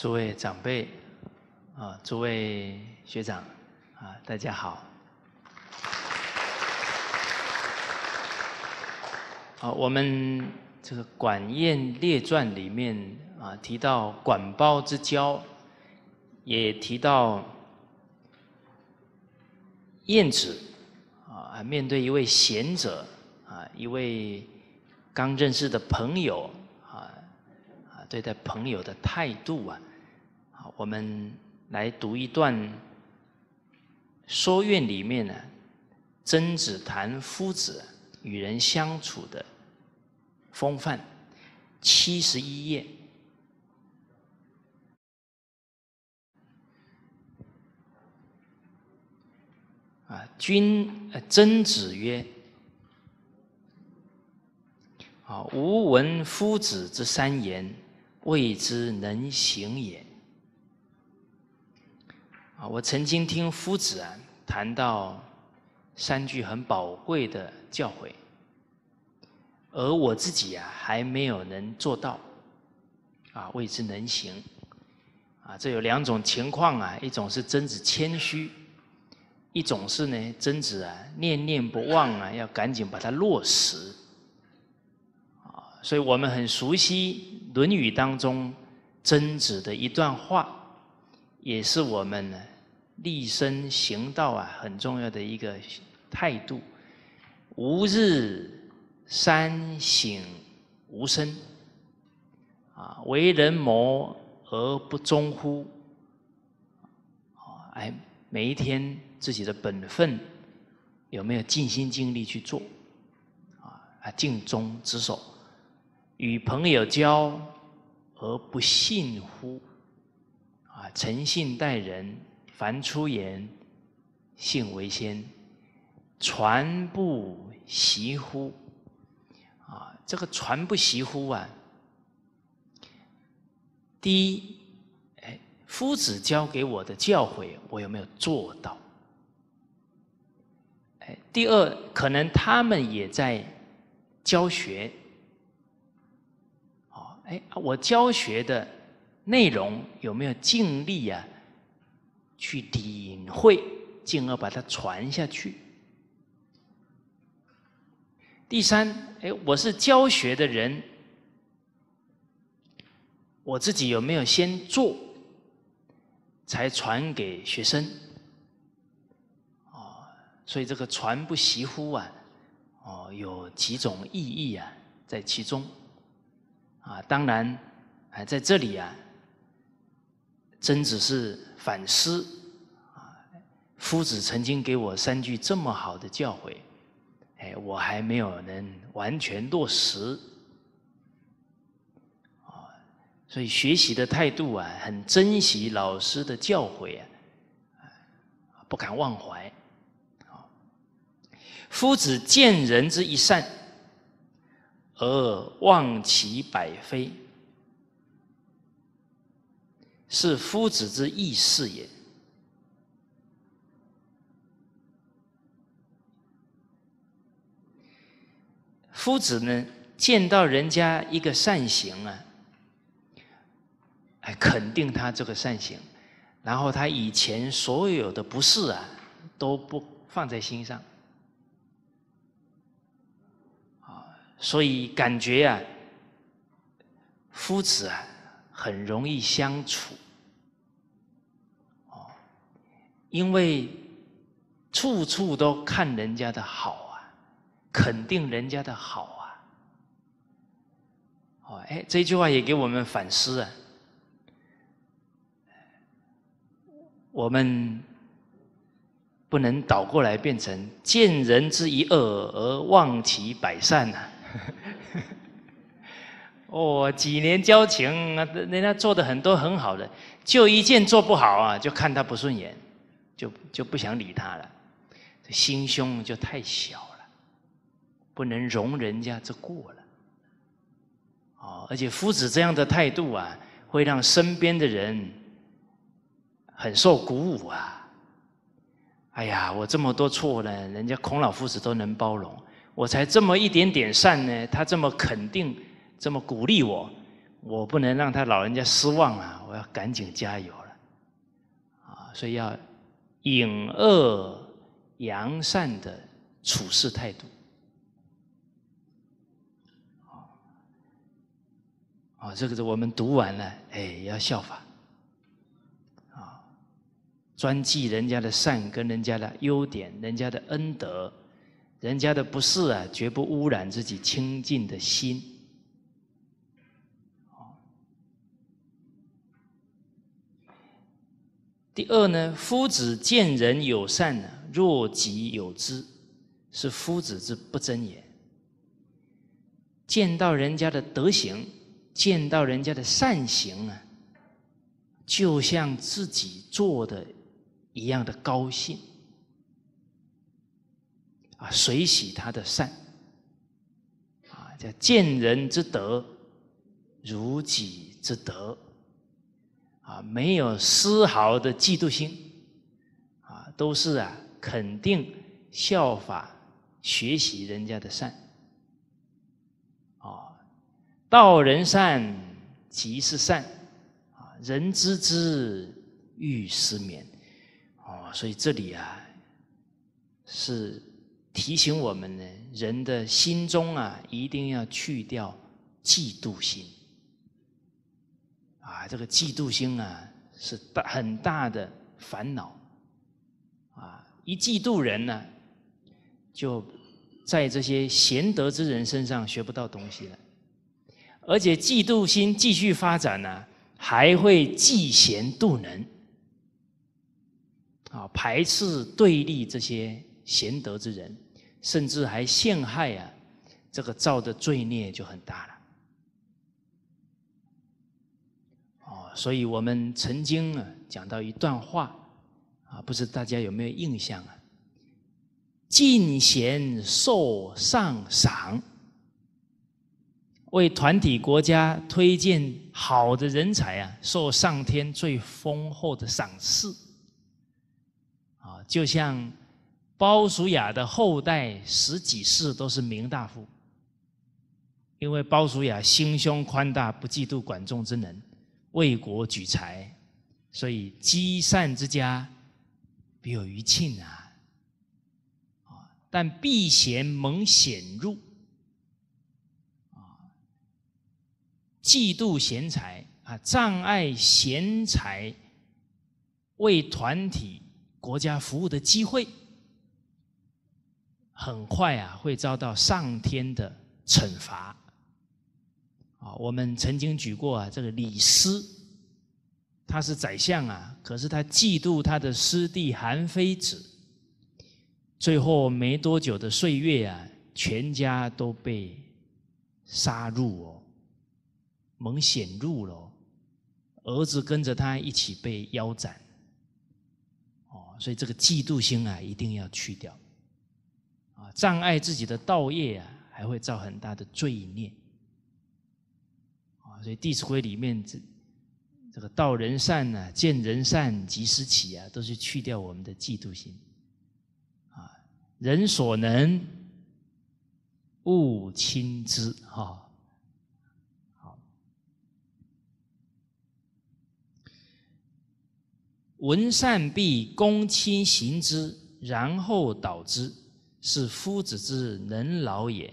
诸位长辈，啊，诸位学长，啊，大家好。啊，我们这个《管晏列传》里面啊提到管鲍之交，也提到晏子啊，面对一位贤者啊，一位刚认识的朋友啊，啊，对待朋友的态度啊。我们来读一段《书院》里面呢，曾子谈夫子与人相处的风范，七十一页。啊，君，曾子曰：“啊，吾闻夫子之三言，谓之能行也。”啊，我曾经听夫子啊谈到三句很宝贵的教诲，而我自己啊还没有能做到，啊，未知能行，啊，这有两种情况啊，一种是曾子谦虚，一种是呢曾子啊念念不忘啊，要赶紧把它落实，啊，所以我们很熟悉《论语》当中曾子的一段话，也是我们。呢立身行道啊，很重要的一个态度。吾日三省吾身啊，为人谋而不忠乎？啊，哎，每一天自己的本分有没有尽心尽力去做？啊，啊，尽忠职守。与朋友交而不信乎？啊，诚信待人。凡出言，信为先，传不习乎？啊，这个传不习乎啊？第一，哎，夫子教给我的教诲，我有没有做到？哎，第二，可能他们也在教学，哦，哎，我教学的内容有没有尽力啊？去领会，进而把它传下去。第三，哎，我是教学的人，我自己有没有先做，才传给学生？哦，所以这个“传不习乎”啊，哦，有几种意义啊在其中。啊，当然，啊，在这里啊，真只是。反思，啊，夫子曾经给我三句这么好的教诲，哎，我还没有能完全落实，啊，所以学习的态度啊，很珍惜老师的教诲啊，不敢忘怀。夫子见人之一善，而忘其百非。是夫子之义事也。夫子呢，见到人家一个善行啊，哎，肯定他这个善行，然后他以前所有的不是啊，都不放在心上。啊，所以感觉啊，夫子啊。很容易相处，哦，因为处处都看人家的好啊，肯定人家的好啊，哦，哎，这句话也给我们反思啊，我们不能倒过来变成见人之一恶而忘其百善啊。哦，几年交情啊，人家做的很多很好的，就一件做不好啊，就看他不顺眼，就就不想理他了。这心胸就太小了，不能容人家之过了。哦，而且夫子这样的态度啊，会让身边的人很受鼓舞啊。哎呀，我这么多错呢，人家孔老夫子都能包容，我才这么一点点善呢，他这么肯定。这么鼓励我，我不能让他老人家失望啊！我要赶紧加油了，啊，所以要隐恶扬善的处事态度。啊，这个是我们读完了，哎，要效法，啊，专记人家的善，跟人家的优点，人家的恩德，人家的不是啊，绝不污染自己清净的心。第二呢，夫子见人有善，若己有之，是夫子之不争也。见到人家的德行，见到人家的善行啊，就像自己做的，一样的高兴啊，随喜他的善，啊，叫见人之德如己之德。啊，没有丝毫的嫉妒心，啊，都是啊，肯定效法学习人家的善，啊，道人善即是善，啊，人知之欲失眠，哦，所以这里啊，是提醒我们呢，人的心中啊，一定要去掉嫉妒心。啊，这个嫉妒心啊，是大很大的烦恼啊！一嫉妒人呢，就在这些贤德之人身上学不到东西了，而且嫉妒心继续发展呢，还会嫉贤妒能，啊，排斥对立这些贤德之人，甚至还陷害啊，这个造的罪孽就很大了。所以我们曾经啊讲到一段话啊，不知大家有没有印象啊？进贤受上赏，为团体国家推荐好的人才啊，受上天最丰厚的赏赐。啊，就像鲍叔牙的后代十几世都是名大夫，因为鲍叔牙心胸宽大，不嫉妒管仲之能。为国举才，所以积善之家必有余庆啊！啊，但避贤蒙险入，啊，嫉妒贤才啊，障碍贤才为团体、国家服务的机会，很快啊，会遭到上天的惩罚。啊，我们曾经举过啊，这个李斯，他是宰相啊，可是他嫉妒他的师弟韩非子，最后没多久的岁月啊，全家都被杀入哦，蒙险入喽，儿子跟着他一起被腰斩，哦，所以这个嫉妒心啊，一定要去掉，啊，障碍自己的道业啊，还会造很大的罪孽。所以《弟子规》里面这这个“道人善，呐见人善即思起啊，都是去掉我们的嫉妒心啊。人所能，勿轻之。哈，好。闻善必躬亲行之，然后导之，是夫子之能劳也。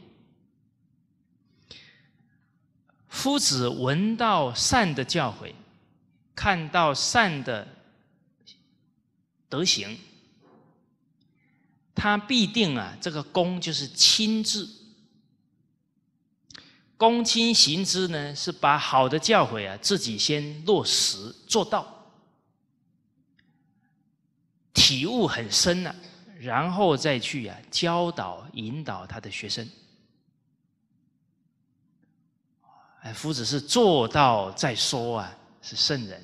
夫子闻到善的教诲，看到善的德行，他必定啊，这个“躬”就是亲自，躬亲行之呢，是把好的教诲啊，自己先落实做到，体悟很深了，然后再去啊教导引导他的学生。夫子是做到再说啊，是圣人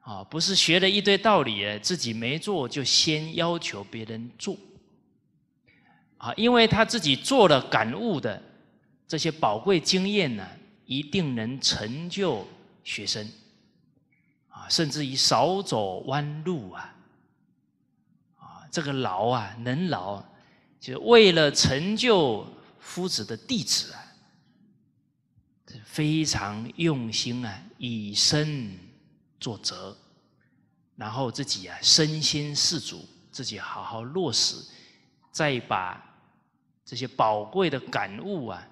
啊，不是学了一堆道理，自己没做就先要求别人做啊，因为他自己做了感悟的这些宝贵经验呢，一定能成就学生啊，甚至于少走弯路啊，啊，这个劳啊，能劳，就是为了成就夫子的弟子啊。非常用心啊，以身作则，然后自己啊，身先士卒，自己好好落实，再把这些宝贵的感悟啊，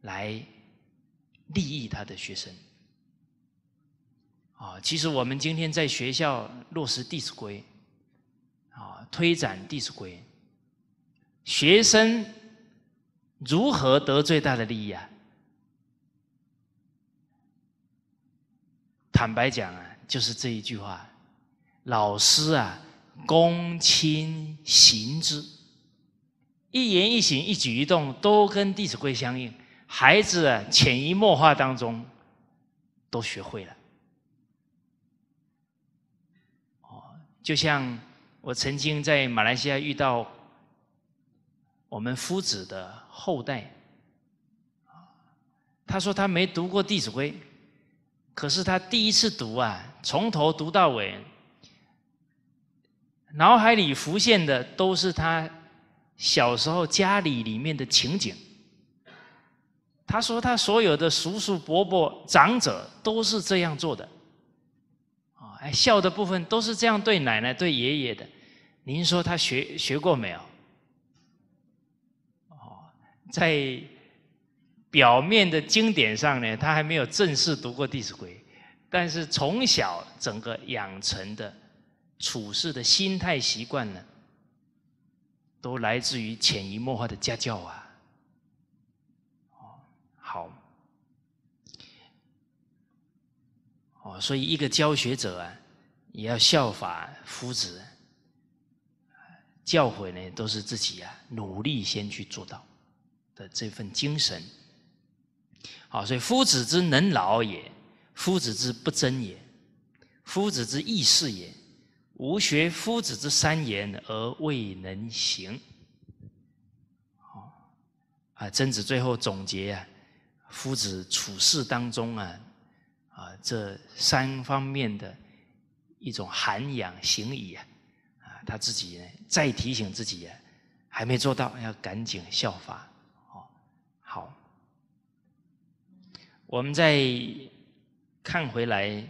来利益他的学生。啊，其实我们今天在学校落实弟子规，啊，推展弟子规，学生如何得最大的利益啊？坦白讲啊，就是这一句话，老师啊，躬亲行之，一言一行、一举一动都跟《弟子规》相应，孩子潜移默化当中都学会了。哦，就像我曾经在马来西亚遇到我们夫子的后代，他说他没读过《弟子规》。可是他第一次读啊，从头读到尾，脑海里浮现的都是他小时候家里里面的情景。他说他所有的叔叔伯伯、长者都是这样做的，啊，哎，笑的部分都是这样对奶奶、对爷爷的。您说他学学过没有？哦，在。表面的经典上呢，他还没有正式读过《弟子规》，但是从小整个养成的处事的心态习惯呢，都来自于潜移默化的家教啊。好，哦，所以一个教学者啊，也要效法夫子教诲呢，都是自己啊努力先去做到的这份精神。好，所以夫子之能劳也，夫子之不争也，夫子之易事也，吾学夫子之三言而未能行。好，啊，曾子最后总结啊，夫子处事当中啊，啊，这三方面的一种涵养行矣啊，啊，他自己呢，再提醒自己啊，还没做到，要赶紧效法。我们再看回来，《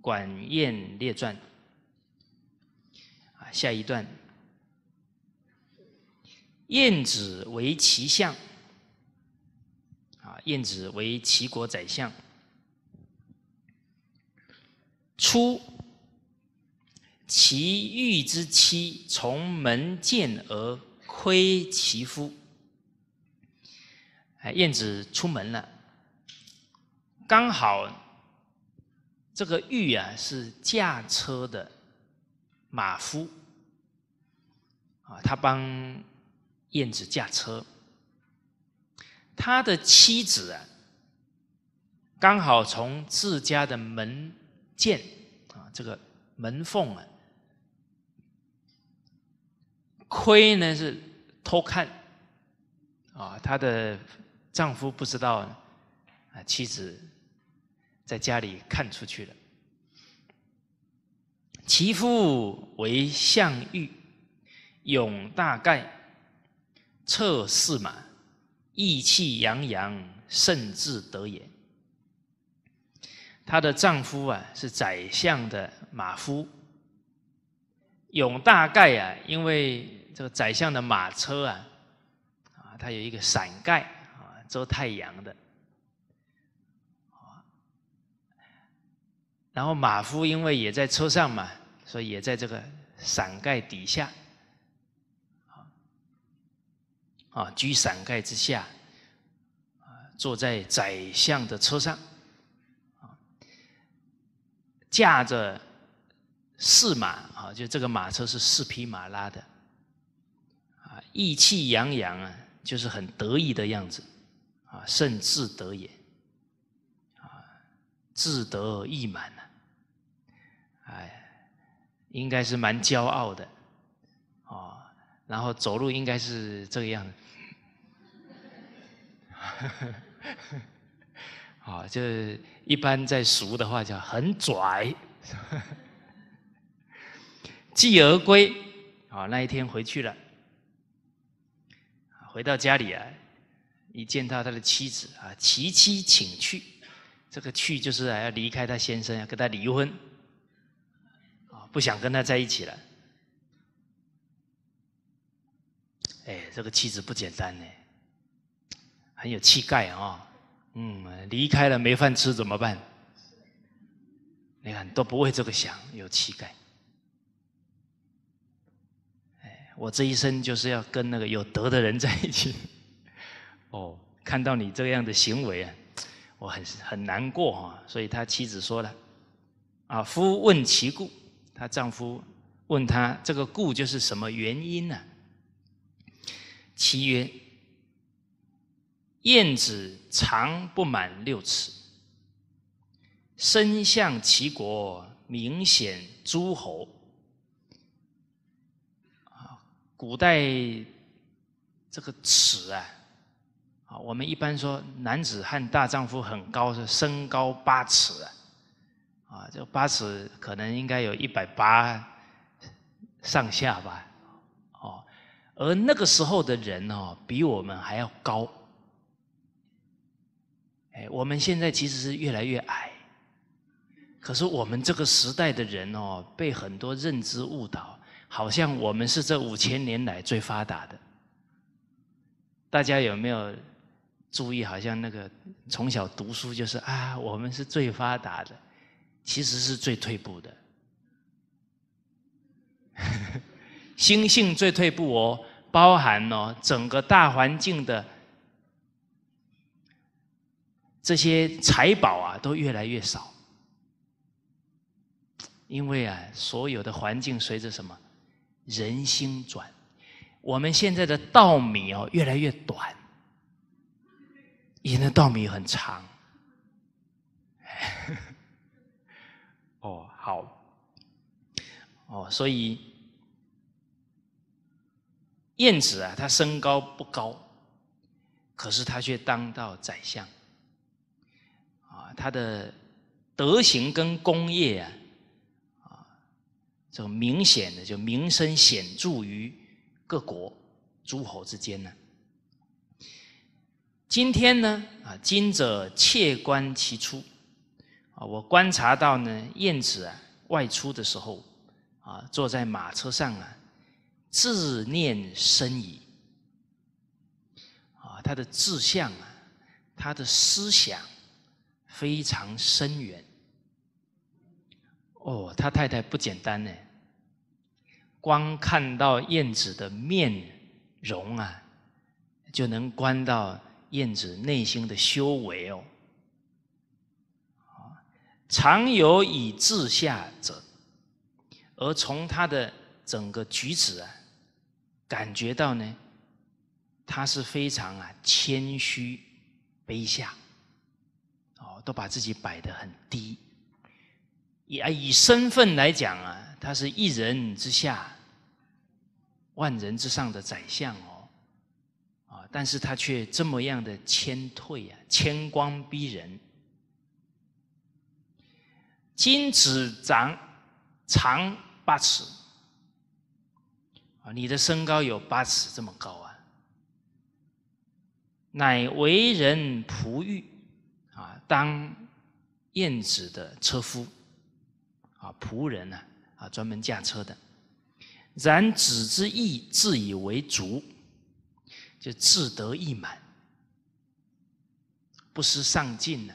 管晏列传》啊，下一段，晏子为齐相，啊，晏子为齐国宰相，初，其御之妻从门见而窥其夫。燕子出门了，刚好这个玉啊是驾车的马夫啊，他帮燕子驾车。他的妻子啊，刚好从自家的门见啊这个门缝啊，窥呢是偷看啊他的。丈夫不知道啊，妻子在家里看出去了。其夫为项羽，勇大盖，策四马，意气扬扬，甚至得也。她的丈夫啊是宰相的马夫，勇大盖啊，因为这个宰相的马车啊，啊，他有一个伞盖。遮太阳的，然后马夫因为也在车上嘛，所以也在这个伞盖底下，啊，居伞盖之下，啊坐在宰相的车上，啊，驾着四马啊，就这个马车是四匹马拉的，啊意气洋洋啊，就是很得意的样子。甚至得也，啊，自得意满呢，哎，应该是蛮骄傲的，啊，然后走路应该是这个样子，啊，就是一般在俗的话叫很拽，继而归，啊，那一天回去了，回到家里啊。你见到他的妻子啊，其妻请去，这个去就是还要离开他先生，要跟他离婚，啊，不想跟他在一起了。哎，这个妻子不简单呢，很有气概啊。嗯，离开了没饭吃怎么办？你看都不会这个想，有气概。哎，我这一生就是要跟那个有德的人在一起。哦，看到你这样的行为啊，我很很难过啊。所以他妻子说了：“啊，夫问其故。”她丈夫问她：“这个故就是什么原因呢？”其曰：“晏子长不满六尺，身向齐国，名显诸侯。”啊，古代这个尺啊。我们一般说，男子汉大丈夫很高是身高八尺，啊，这八尺可能应该有一百八上下吧，哦，而那个时候的人哦，比我们还要高，哎，我们现在其实是越来越矮，可是我们这个时代的人哦，被很多认知误导，好像我们是这五千年来最发达的，大家有没有？注意，好像那个从小读书就是啊，我们是最发达的，其实是最退步的。心 性最退步哦，包含了整个大环境的这些财宝啊，都越来越少，因为啊，所有的环境随着什么人心转，我们现在的稻米哦越来越短。因为稻米很长，哦，好，哦，所以晏子啊，他身高不高，可是他却当到宰相，啊，他的德行跟功业啊，啊，就明显的就名声显著于各国诸侯之间呢。今天呢，啊，今者窃观其出，啊，我观察到呢，燕子啊外出的时候，啊，坐在马车上啊，自念深矣，啊，他的志向啊，他的思想非常深远。哦，他太太不简单呢，光看到燕子的面容啊，就能观到。燕子内心的修为哦，常有以自下者，而从他的整个举止啊，感觉到呢，他是非常啊谦虚卑下，哦，都把自己摆得很低，以啊以身份来讲啊，他是一人之下，万人之上的宰相哦。但是他却这么样的谦退啊，谦光逼人。金子长长八尺啊，你的身高有八尺这么高啊。乃为人仆御啊，当燕子的车夫啊，仆人呢啊，专门驾车的。然子之意，自以为足。就志得意满，不思上进呢，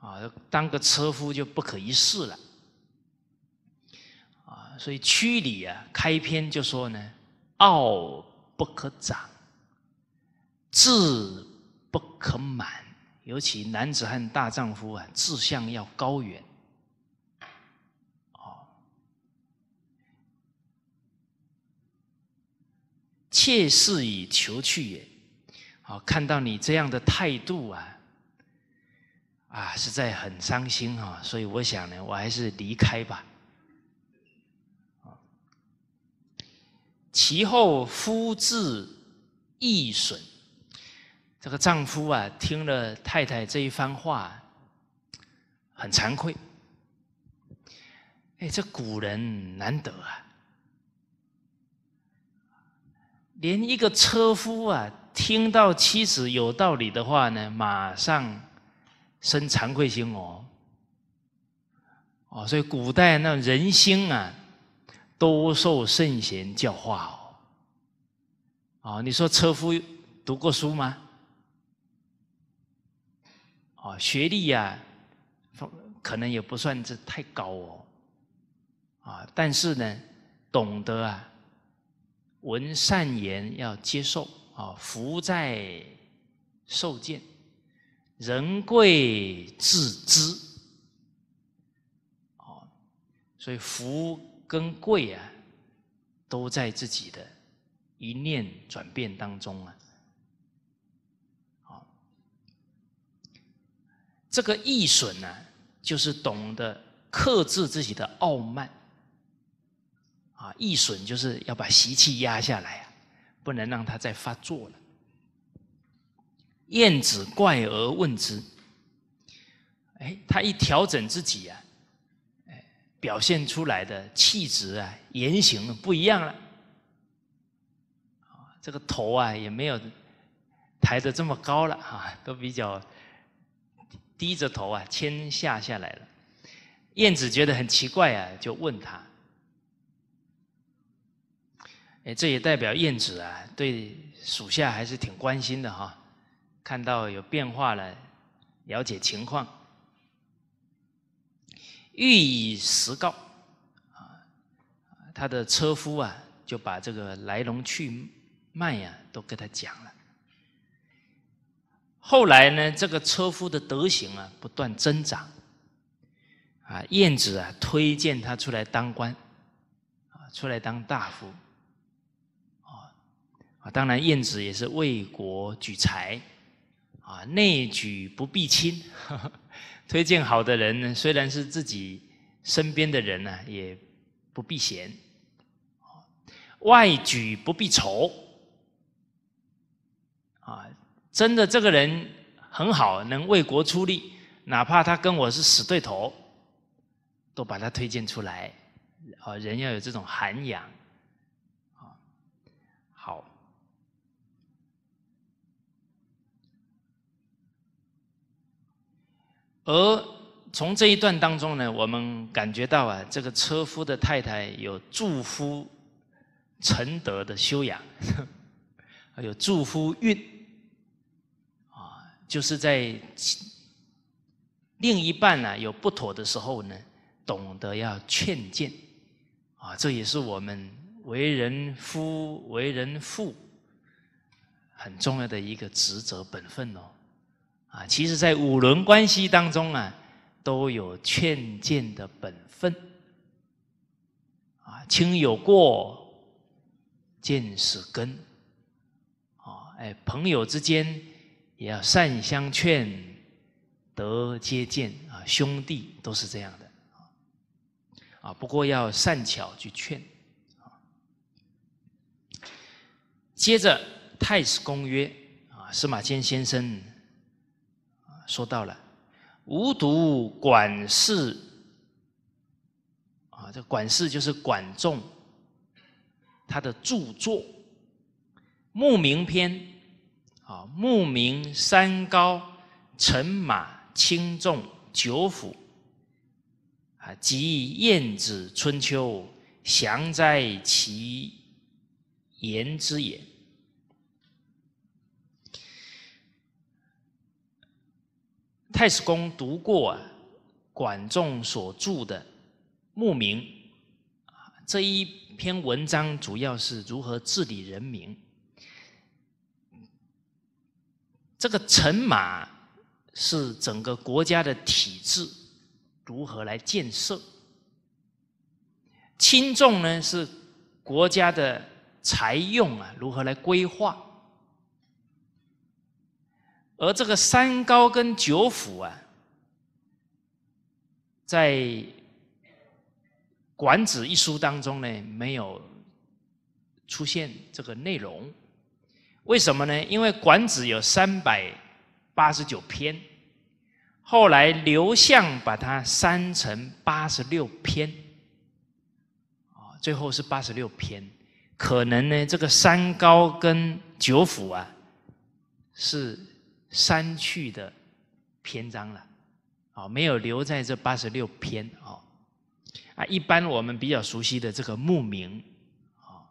啊，当个车夫就不可一世了，啊，所以《区里啊开篇就说呢，傲不可长，志不可满，尤其男子汉大丈夫啊，志向要高远。妾是以求去也。啊，看到你这样的态度啊，啊，实在很伤心啊。所以我想呢，我还是离开吧。其后夫自易损。这个丈夫啊，听了太太这一番话，很惭愧。哎，这古人难得啊。连一个车夫啊，听到妻子有道理的话呢，马上生惭愧心哦。哦，所以古代那人心啊，都受圣贤教化哦。哦，你说车夫读过书吗？哦，学历呀，可能也不算是太高哦。啊，但是呢，懂得啊。闻善言要接受啊，福在受见，人贵自知，哦，所以福跟贵啊，都在自己的一念转变当中啊。这个易损呢，就是懂得克制自己的傲慢。啊，易损就是要把习气压下来啊，不能让它再发作了。燕子怪而问之，哎，他一调整自己啊，哎，表现出来的气质啊、言行不一样了。这个头啊也没有抬得这么高了啊，都比较低着头啊，谦下下来了。燕子觉得很奇怪啊，就问他。这也代表燕子啊，对属下还是挺关心的哈。看到有变化了，了解情况，欲以实告啊。他的车夫啊，就把这个来龙去脉呀，都跟他讲了。后来呢，这个车夫的德行啊，不断增长。啊，燕子啊，推荐他出来当官，啊，出来当大夫。当然，晏子也是为国举才啊，内举不避亲，推荐好的人呢，虽然是自己身边的人呢，也不避嫌；外举不避仇啊，真的这个人很好，能为国出力，哪怕他跟我是死对头，都把他推荐出来。啊，人要有这种涵养。而从这一段当中呢，我们感觉到啊，这个车夫的太太有助夫承德的修养，还 有助夫运啊，就是在另一半呢有不妥的时候呢，懂得要劝谏啊，这也是我们为人夫、为人父很重要的一个职责本分哦。啊，其实，在五伦关系当中啊，都有劝谏的本分。啊，亲有过，见使根。啊，哎，朋友之间也要善相劝，德皆见。啊，兄弟都是这样的。啊，不过要善巧去劝。接着，太史公曰：啊，司马迁先生。说到了，无独管事，啊，这管事就是管仲，他的著作《牧民篇》啊，《牧民》三高，乘马轻重九府啊，及《晏子春秋》，详哉其言之也。太史公读过管仲所著的《牧民》，这一篇文章主要是如何治理人民。这个臣马是整个国家的体制如何来建设？轻重呢是国家的财用啊，如何来规划？而这个三高跟九府啊，在《管子》一书当中呢，没有出现这个内容。为什么呢？因为《管子》有三百八十九篇，后来刘向把它删成八十六篇，啊，最后是八十六篇。可能呢，这个三高跟九府啊，是。删去的篇章了，哦，没有留在这八十六篇哦。啊，一般我们比较熟悉的这个《牧民》，啊，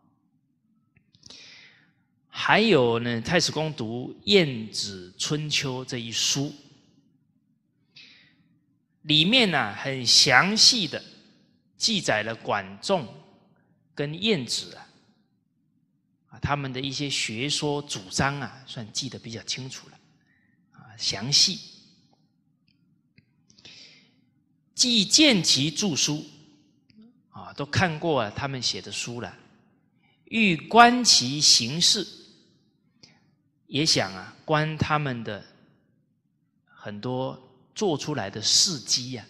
还有呢，太史公读《晏子春秋》这一书，里面呢，很详细的记载了管仲跟晏子啊，啊，他们的一些学说主张啊，算记得比较清楚了。详细，既见其著书，啊，都看过他们写的书了；欲观其行事，也想啊，观他们的很多做出来的事迹呀，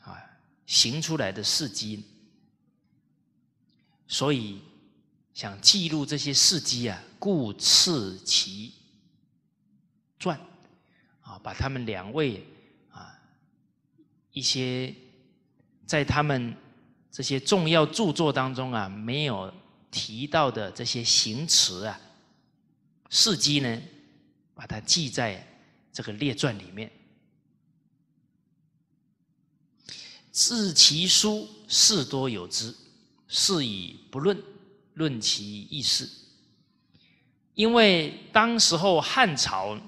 啊，行出来的事迹。所以想记录这些事迹啊，故赐其。传，啊，把他们两位啊一些在他们这些重要著作当中啊没有提到的这些行词啊事迹呢，把它记在这个列传里面。自其书事多有之，是以不论论其意事。因为当时候汉朝。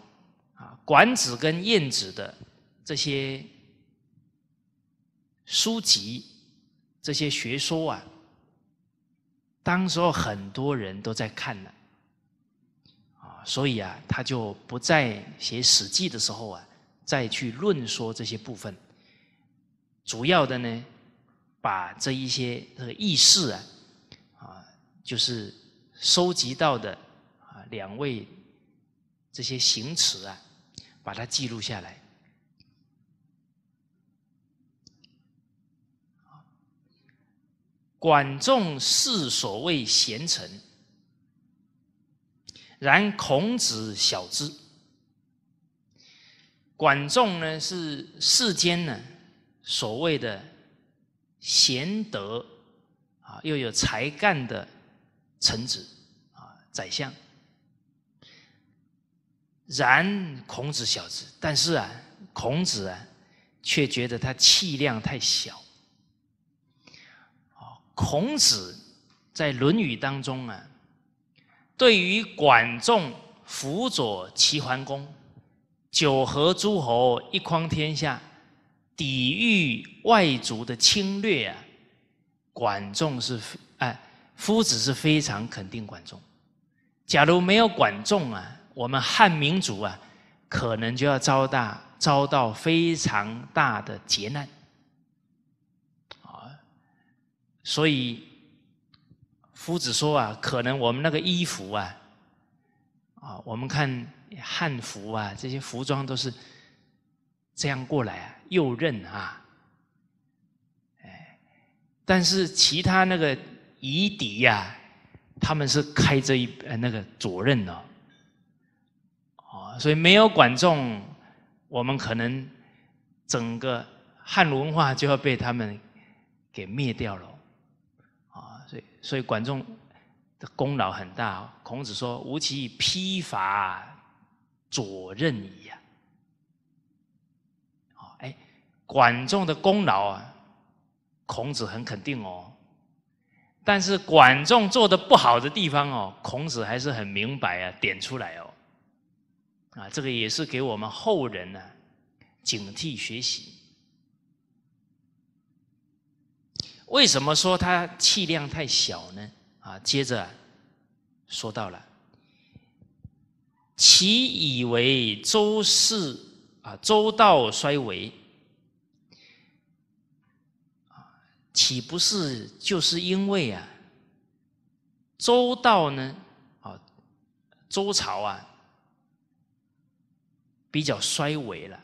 管子跟晏子的这些书籍、这些学说啊，当时候很多人都在看呢，啊，所以啊，他就不再写史记的时候啊，再去论说这些部分，主要的呢，把这一些这个轶事啊，啊，就是收集到的啊，两位这些行词啊。把它记录下来。管仲是所谓贤臣，然孔子晓之。管仲呢，是世间呢所谓的贤德啊，又有才干的臣子啊，宰相。然，孔子小之。但是啊，孔子啊，却觉得他气量太小。孔子在《论语》当中啊，对于管仲辅佐齐桓公，九合诸侯一匡天下，抵御外族的侵略啊，管仲是哎，夫子是非常肯定管仲。假如没有管仲啊。我们汉民族啊，可能就要遭大遭到非常大的劫难，啊，所以夫子说啊，可能我们那个衣服啊，啊，我们看汉服啊，这些服装都是这样过来啊，右刃啊，哎，但是其他那个夷狄呀，他们是开着一呃那个左刃呢。所以没有管仲，我们可能整个汉文化就要被他们给灭掉了啊！所以，所以管仲的功劳很大。孔子说：“吾其披发左任矣。”啊，哎，管仲的功劳啊，孔子很肯定哦。但是管仲做的不好的地方哦，孔子还是很明白啊，点出来哦。啊，这个也是给我们后人呢警惕学习。为什么说他气量太小呢？啊，接着说到了，其以为周氏啊，周道衰微，啊，岂不是就是因为啊，周道呢，啊，周朝啊？比较衰微了。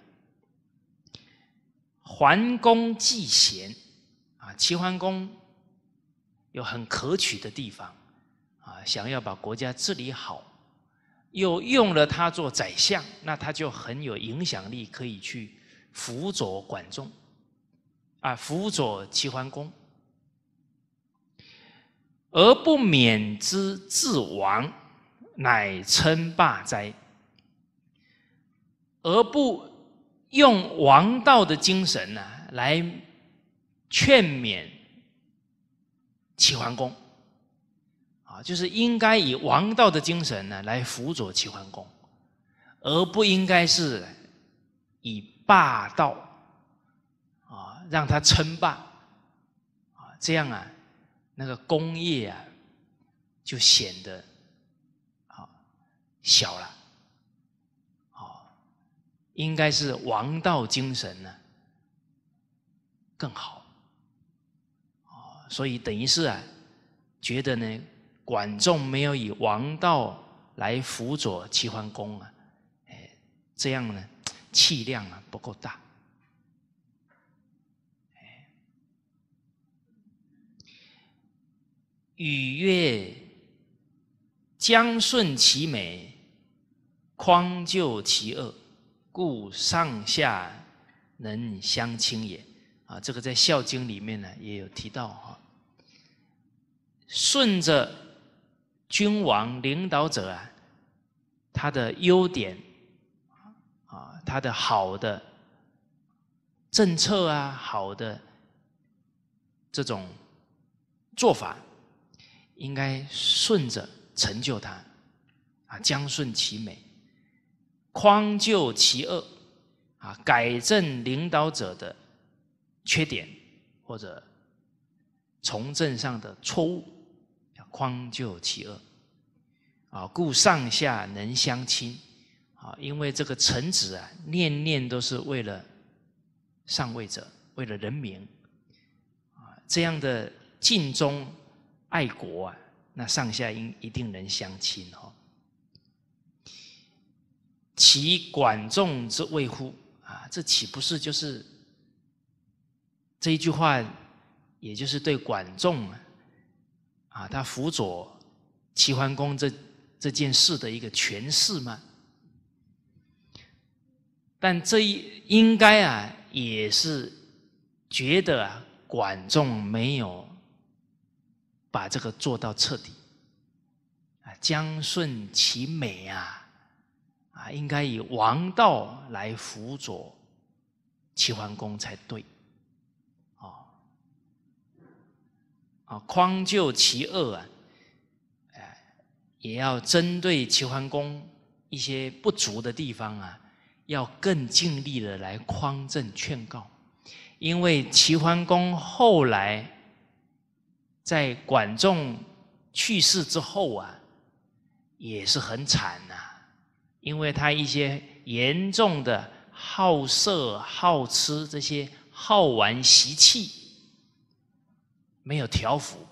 桓公继贤啊，齐桓公有很可取的地方啊，想要把国家治理好，又用了他做宰相，那他就很有影响力，可以去辅佐管仲啊，辅佐齐桓公，而不免之自亡，乃称霸哉。而不用王道的精神呢，来劝勉齐桓公啊，就是应该以王道的精神呢来辅佐齐桓公，而不应该是以霸道啊让他称霸啊，这样啊那个功业啊就显得啊小了。应该是王道精神呢更好哦，所以等于是啊，觉得呢管仲没有以王道来辅佐齐桓公啊，哎，这样呢气量啊不够大。哎，月越将顺其美，匡救其恶。故上下能相亲也啊，这个在《孝经》里面呢也有提到哈。顺着君王领导者啊，他的优点啊，他的好的政策啊，好的这种做法，应该顺着成就他，啊，将顺其美。匡救其恶，啊，改正领导者的缺点或者从政上的错误，叫匡救其恶，啊，故上下能相亲，啊，因为这个臣子啊，念念都是为了上位者，为了人民，啊，这样的尽忠爱国啊，那上下应一定能相亲哦。其管仲之谓乎？啊，这岂不是就是这一句话，也就是对管仲啊，他辅佐齐桓公这这件事的一个诠释吗？但这一应该啊，也是觉得啊，管仲没有把这个做到彻底啊，将顺其美啊。应该以王道来辅佐齐桓公才对，啊啊，匡救其恶啊，哎，也要针对齐桓公一些不足的地方啊，要更尽力的来匡正劝告，因为齐桓公后来在管仲去世之后啊，也是很惨呐。因为他一些严重的好色、好吃这些好玩习气，没有调服，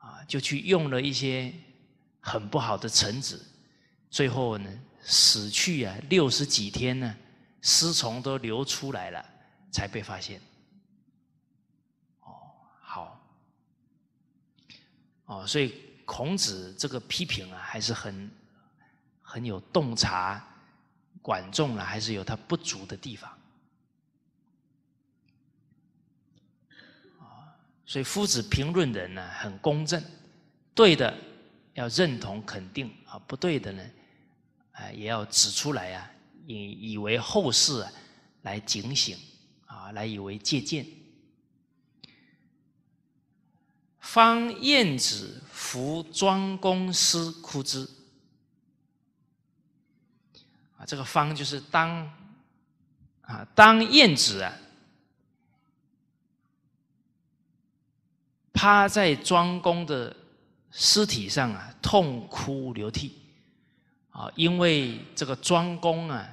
啊，就去用了一些很不好的臣子，最后呢死去啊，六十几天呢，尸虫都流出来了，才被发现。哦，好，哦，所以孔子这个批评啊，还是很。很有洞察，管仲呢还是有他不足的地方，所以夫子评论人呢，很公正，对的要认同肯定啊，不对的呢，哎也要指出来啊，以以为后世来警醒啊，来以为借鉴。方晏子服庄公，司哭之。这个方就是当，啊，当燕子啊，趴在庄公的尸体上啊，痛哭流涕啊，因为这个庄公啊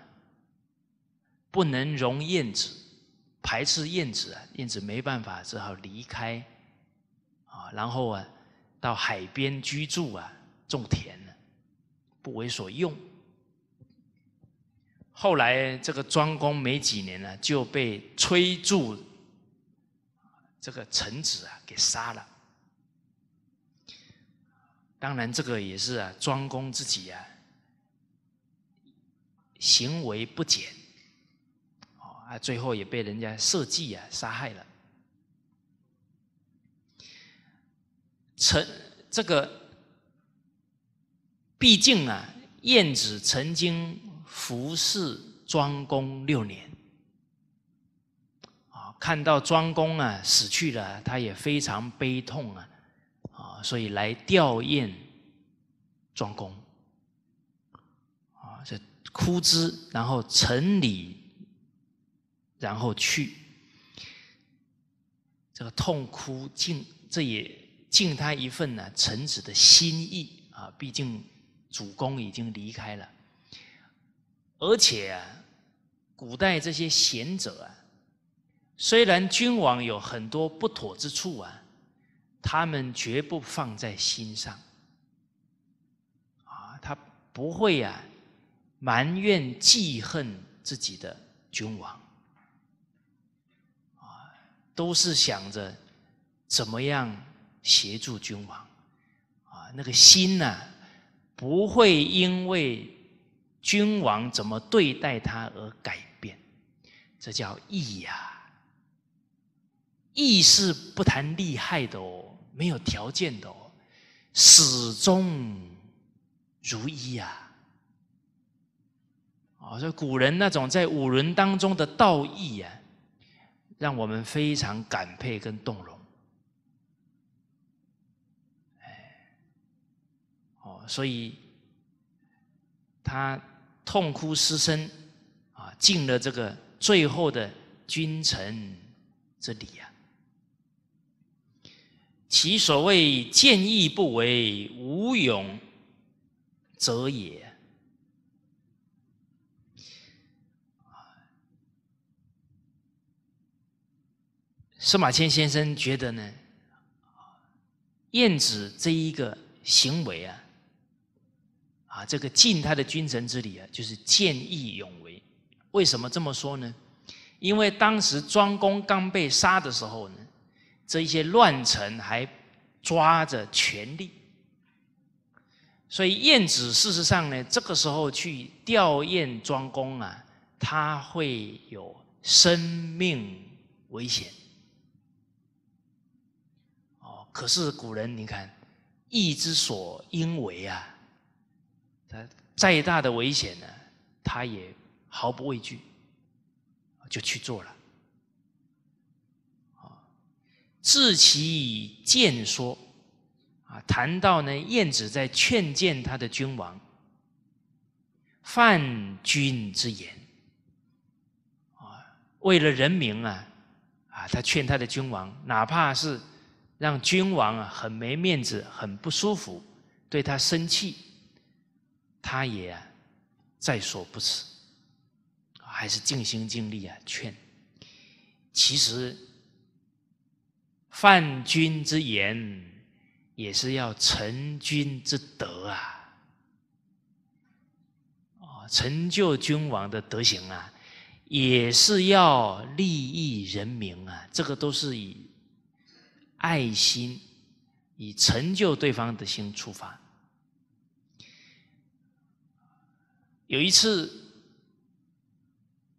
不能容燕子，排斥燕子啊，燕子没办法，只好离开啊，然后啊，到海边居住啊，种田了，不为所用。后来这个庄公没几年呢，就被崔杼这个臣子啊给杀了。当然，这个也是啊，庄公自己啊行为不检，啊，最后也被人家设计啊杀害了。陈这个，毕竟啊，晏子曾经。服侍庄公六年，啊，看到庄公啊死去了，他也非常悲痛啊，啊，所以来吊唁庄公，啊，这哭之，然后陈礼，然后去，这个痛哭尽，这也尽他一份呢臣子的心意啊，毕竟主公已经离开了。而且啊，古代这些贤者啊，虽然君王有很多不妥之处啊，他们绝不放在心上，啊，他不会啊埋怨记恨自己的君王，啊，都是想着怎么样协助君王，啊，那个心呢，不会因为。君王怎么对待他而改变？这叫义呀！义是不谈利害的哦，没有条件的哦，始终如一呀！哦，所以古人那种在五伦当中的道义啊，让我们非常感佩跟动容。哎，哦，所以他。痛哭失声，啊，进了这个最后的君臣之礼呀。其所谓见义不为，无勇者也。司马迁先生觉得呢，晏子这一个行为啊。这个尽他的君臣之礼啊，就是见义勇为。为什么这么说呢？因为当时庄公刚被杀的时候呢，这一些乱臣还抓着权力，所以晏子事实上呢，这个时候去吊唁庄公啊，他会有生命危险。哦，可是古人你看，义之所应为啊。他再大的危险呢，他也毫不畏惧，就去做了。啊，其以谏说，啊，谈到呢，晏子在劝谏他的君王，犯君之言，啊，为了人民啊，啊，他劝他的君王，哪怕是让君王啊很没面子、很不舒服，对他生气。他也在所不辞，还是尽心尽力啊劝。其实犯君之言，也是要成君之德啊，啊，成就君王的德行啊，也是要利益人民啊，这个都是以爱心，以成就对方的心出发。有一次，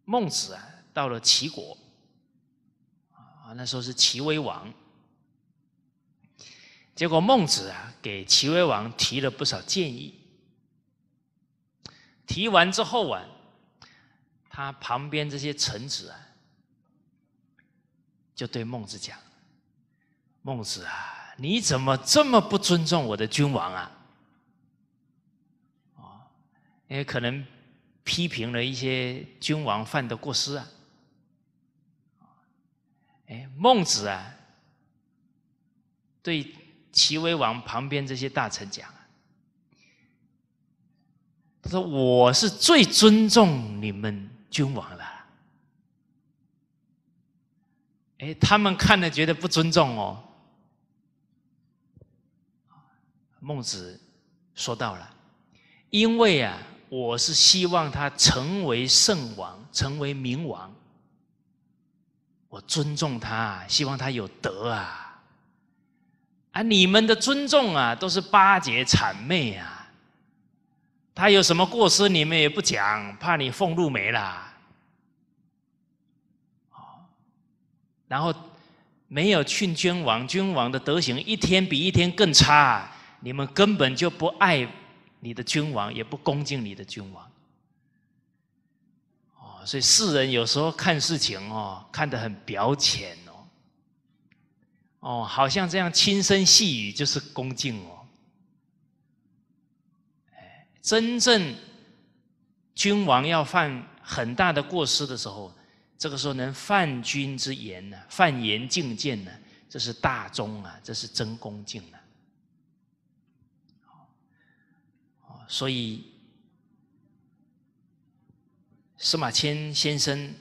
孟子啊到了齐国，啊那时候是齐威王，结果孟子啊给齐威王提了不少建议，提完之后啊，他旁边这些臣子啊，就对孟子讲：“孟子啊，你怎么这么不尊重我的君王啊？”也可能批评了一些君王犯的过失啊。哎，孟子啊，对齐威王旁边这些大臣讲啊，他说：“我是最尊重你们君王了。”哎，他们看了觉得不尊重哦。孟子说到了，因为啊。我是希望他成为圣王，成为明王。我尊重他，希望他有德啊！啊，你们的尊重啊，都是巴结谄媚啊！他有什么过失，你们也不讲，怕你俸禄没了。然后没有劝君王，君王的德行一天比一天更差，你们根本就不爱。你的君王也不恭敬你的君王，哦，所以世人有时候看事情哦，看得很表浅哦，哦，好像这样轻声细语就是恭敬哦。哎，真正君王要犯很大的过失的时候，这个时候能犯君之言呢，犯言敬谏呢，这是大忠啊，这是真恭敬啊。所以司马迁先生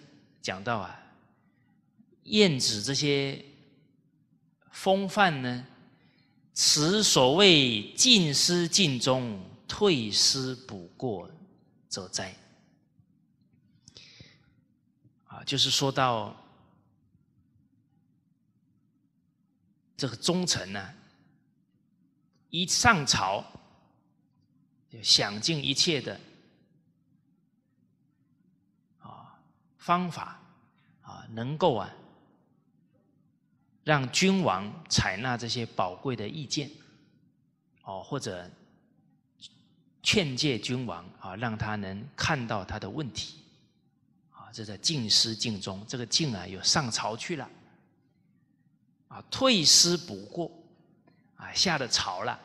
讲到啊，晏子这些风范呢，此所谓尽失尽忠，退失补过者哉。啊，就是说到这个忠臣呢，一上朝。就想尽一切的啊方法啊，能够啊让君王采纳这些宝贵的意见哦，或者劝诫君王啊，让他能看到他的问题啊，这叫尽思尽忠。这个尽啊，又上朝去了啊，退思补过啊，下了朝了。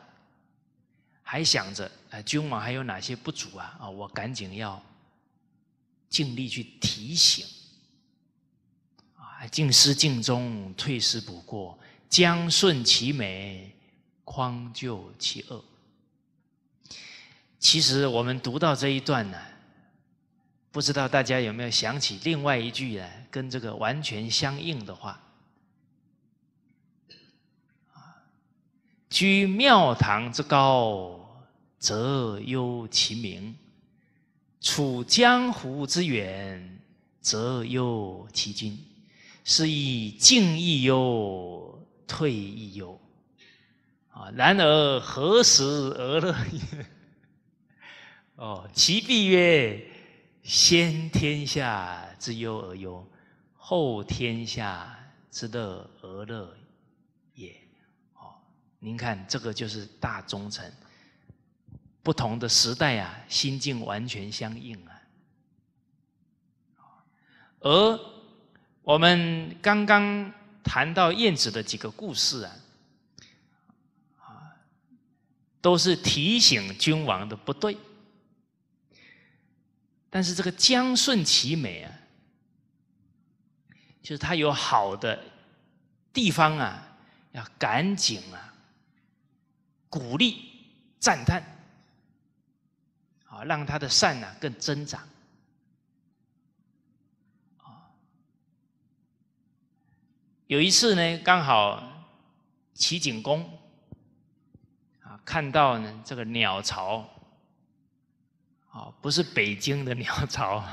还想着，啊君王还有哪些不足啊？啊，我赶紧要尽力去提醒。啊，进思尽忠，退思补过，将顺其美，匡救其恶。其实我们读到这一段呢，不知道大家有没有想起另外一句呢，跟这个完全相应的话。居庙堂之高。则忧其民，处江湖之远则忧其君，是以进亦忧，退亦忧。啊，然而何时而乐 哦，其必曰：先天下之忧而忧，后天下之乐而乐也。哦，您看这个就是大忠诚。不同的时代啊，心境完全相应啊。而我们刚刚谈到晏子的几个故事啊，啊，都是提醒君王的不对。但是这个将顺其美啊，就是他有好的地方啊，要赶紧啊，鼓励赞叹。让他的善呢更增长。啊，有一次呢，刚好齐景公啊看到呢这个鸟巢，啊不是北京的鸟巢，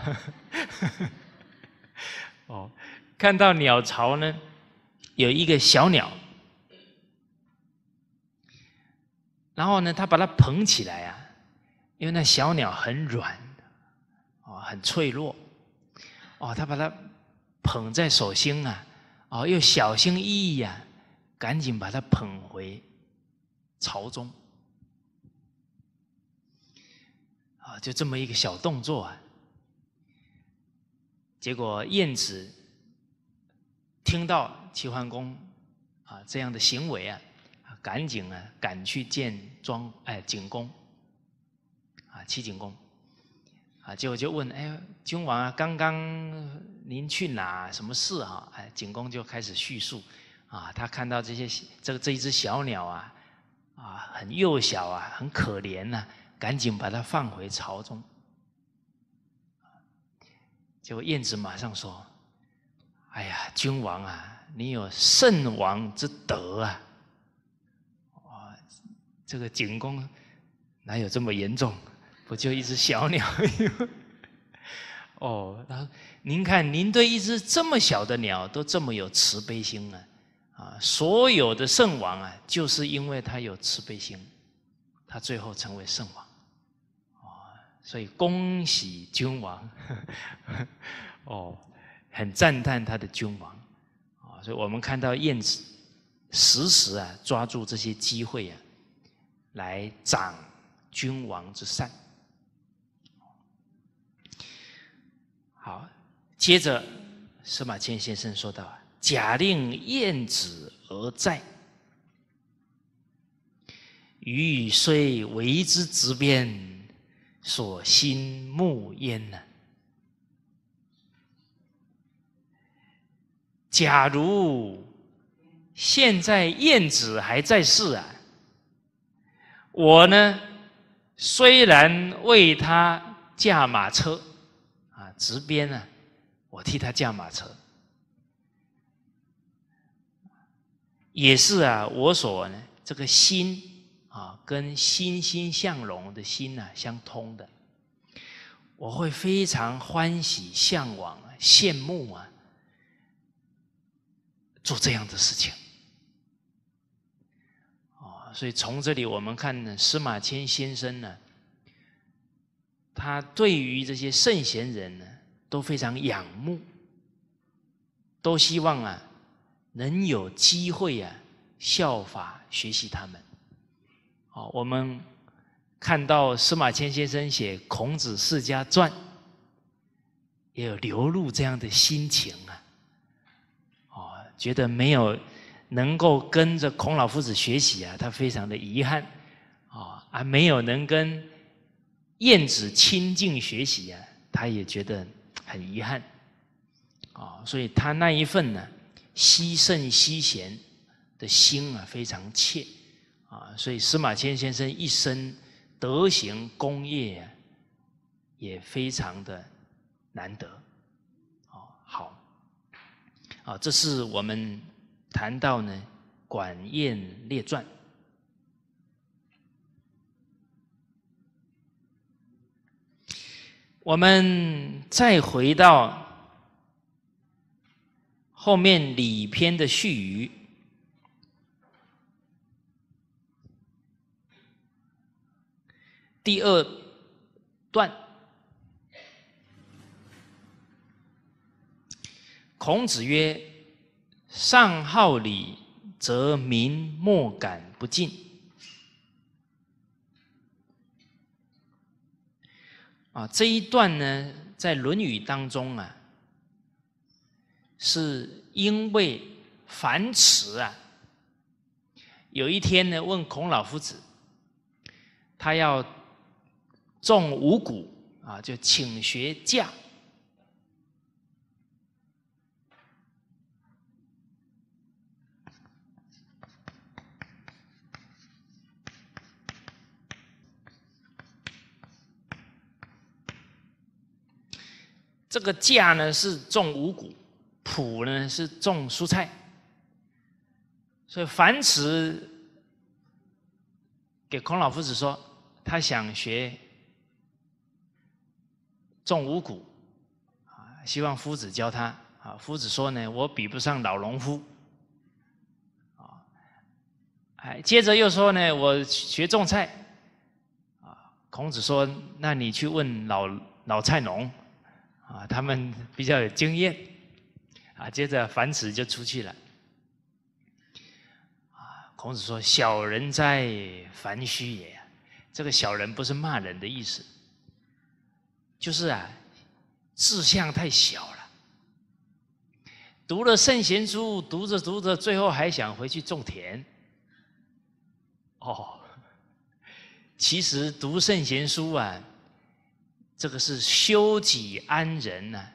哦，看到鸟巢呢有一个小鸟，然后呢他把它捧起来啊，因为那小鸟很软，啊，很脆弱，哦，他把它捧在手心啊，哦，又小心翼翼啊，赶紧把它捧回巢中，啊，就这么一个小动作啊，结果燕子听到齐桓公啊这样的行为啊，赶紧啊赶去见庄哎景公。啊，齐景公，啊，结果就问，哎，君王啊，刚刚您去哪？什么事啊？哎，景公就开始叙述，啊，他看到这些，这个这一只小鸟啊，啊，很幼小啊，很可怜呐，赶紧把它放回巢中。结果燕子马上说，哎呀，君王啊，你有圣王之德啊！这个景公哪有这么严重？不就一只小鸟？哦，然后您看，您对一只这么小的鸟都这么有慈悲心呢？啊，所有的圣王啊，就是因为他有慈悲心，他最后成为圣王。啊，所以恭喜君王，哦，很赞叹他的君王。啊，所以我们看到燕子时时啊抓住这些机会啊，来长君王之善。接着，司马迁先生说道：“啊，假令晏子而在，予虽为之执鞭，所心慕焉呢？假如现在燕子还在世啊，我呢，虽然为他驾马车，啊，执鞭呢？”我替他驾马车，也是啊，我所呢这个心啊，跟欣欣向荣的心呢相通的，我会非常欢喜、向往、羡慕啊，做这样的事情。所以从这里我们看呢，司马迁先生呢，他对于这些圣贤人呢。都非常仰慕，都希望啊，能有机会啊，效法学习他们。好，我们看到司马迁先生写《孔子世家传》，也有流露这样的心情啊。哦，觉得没有能够跟着孔老夫子学习啊，他非常的遗憾。哦，还没有能跟晏子亲近学习啊，他也觉得。很遗憾，啊，所以他那一份呢，惜圣惜贤的心啊，非常切，啊，所以司马迁先生一生德行功业也非常的难得，啊，好，啊，这是我们谈到呢《管晏列传》。我们再回到后面礼篇的序语，第二段。孔子曰：“上好礼，则民莫敢不敬。”啊，这一段呢，在《论语》当中啊，是因为樊迟啊，有一天呢，问孔老夫子，他要种五谷啊，就请学稼。这个架呢是种五谷，圃呢是种蔬菜，所以樊迟给孔老夫子说，他想学种五谷啊，希望夫子教他啊。夫子说呢，我比不上老农夫啊，哎，接着又说呢，我学种菜啊，孔子说，那你去问老老菜农。啊，他们比较有经验，啊，接着樊迟就出去了。啊，孔子说：“小人哉，樊须也。”这个小人不是骂人的意思，就是啊，志向太小了。读了圣贤书，读着读着，最后还想回去种田。哦，其实读圣贤书啊。这个是修己安人呐，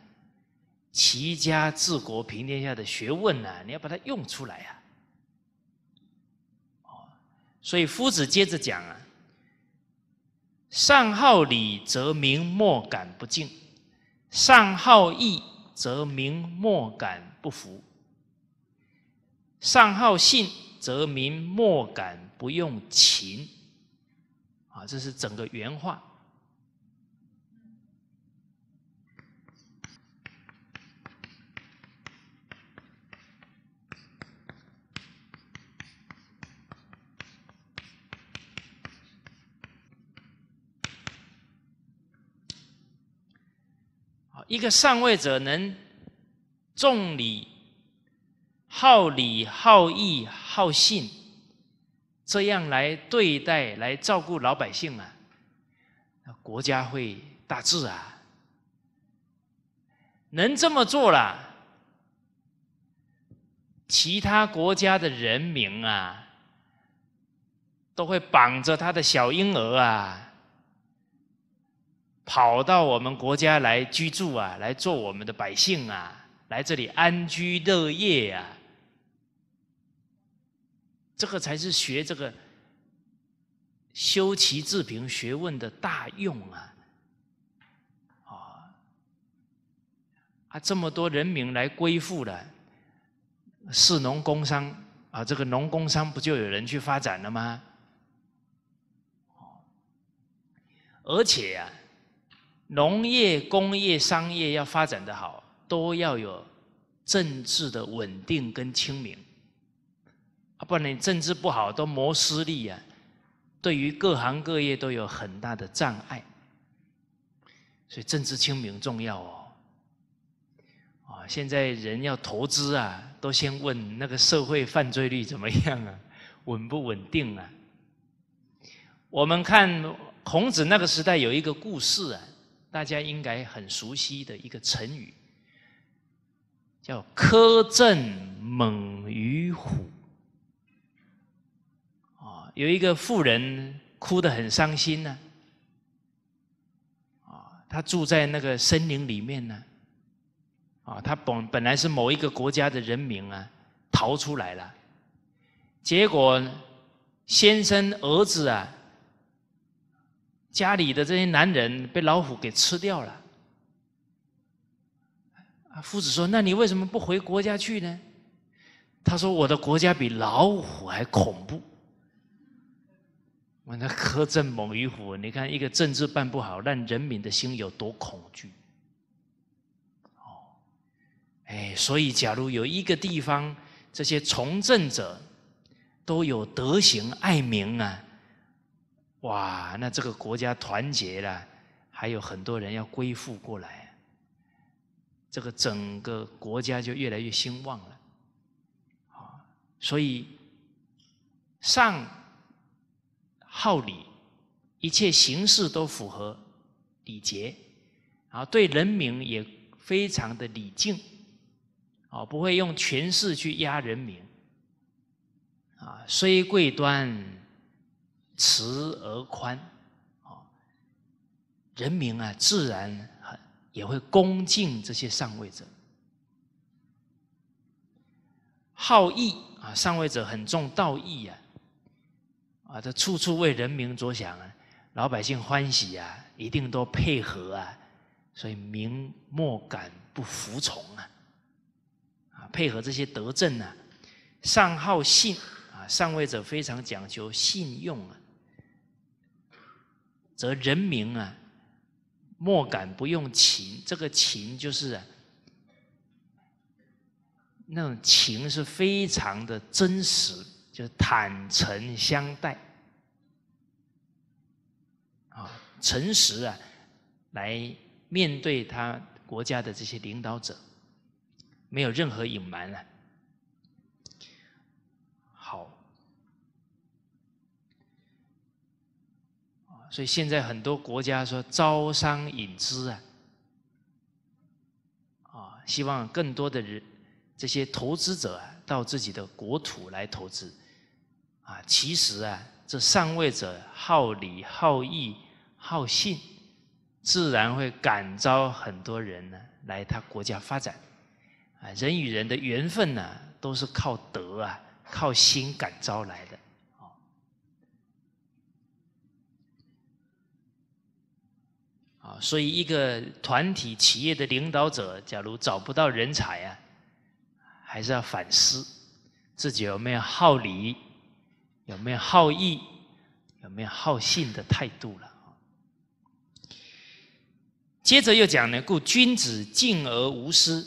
齐家治国平天下的学问呐，你要把它用出来呀。所以夫子接着讲啊：上好礼，则民莫敢不敬；上好义，则民莫敢不服；上好信，则民莫敢不用情。啊，这是整个原话。一个上位者能重礼、好礼、好义、好信，这样来对待、来照顾老百姓啊，国家会大治啊。能这么做了，其他国家的人民啊，都会绑着他的小婴儿啊。跑到我们国家来居住啊，来做我们的百姓啊，来这里安居乐业啊，这个才是学这个修齐治平学问的大用啊！啊，啊，这么多人民来归附了，士农工商啊，这个农工商不就有人去发展了吗？而且啊。农业、工业、商业要发展的好，都要有政治的稳定跟清明，啊，不然你政治不好都谋私利啊，对于各行各业都有很大的障碍。所以政治清明重要哦，啊，现在人要投资啊，都先问那个社会犯罪率怎么样啊，稳不稳定啊？我们看孔子那个时代有一个故事啊。大家应该很熟悉的一个成语，叫“苛政猛于虎”。啊，有一个妇人哭得很伤心呢。啊，她住在那个森林里面呢。啊，她本本来是某一个国家的人民啊，逃出来了，结果先生儿子啊。家里的这些男人被老虎给吃掉了。啊，夫子说：“那你为什么不回国家去呢？”他说：“我的国家比老虎还恐怖。”我那苛政猛于虎，你看一个政治办不好，让人民的心有多恐惧。哦，哎，所以假如有一个地方，这些从政者都有德行、爱民啊。哇，那这个国家团结了，还有很多人要归附过来，这个整个国家就越来越兴旺了。啊，所以上好礼，一切形式都符合礼节，然后对人民也非常的礼敬，啊，不会用权势去压人民。啊，虽贵端。慈而宽，啊，人民啊，自然很也会恭敬这些上位者。好义啊，上位者很重道义呀，啊，他处处为人民着想啊，老百姓欢喜啊，一定都配合啊，所以民莫敢不服从啊，啊，配合这些德政啊，上好信啊，上位者非常讲究信用啊。则人民啊，莫敢不用情。这个情就是那种情是非常的真实，就是坦诚相待啊，诚实啊，来面对他国家的这些领导者，没有任何隐瞒了。所以现在很多国家说招商引资啊，啊，希望更多的人、这些投资者啊，到自己的国土来投资，啊，其实啊，这上位者好礼、好义、好信，自然会感召很多人呢来他国家发展，啊，人与人的缘分呢，都是靠德啊、靠心感召来的。啊，所以一个团体企业的领导者，假如找不到人才啊，还是要反思自己有没有好礼、有没有好义、有没有好信的态度了。接着又讲呢，故君子敬而无私，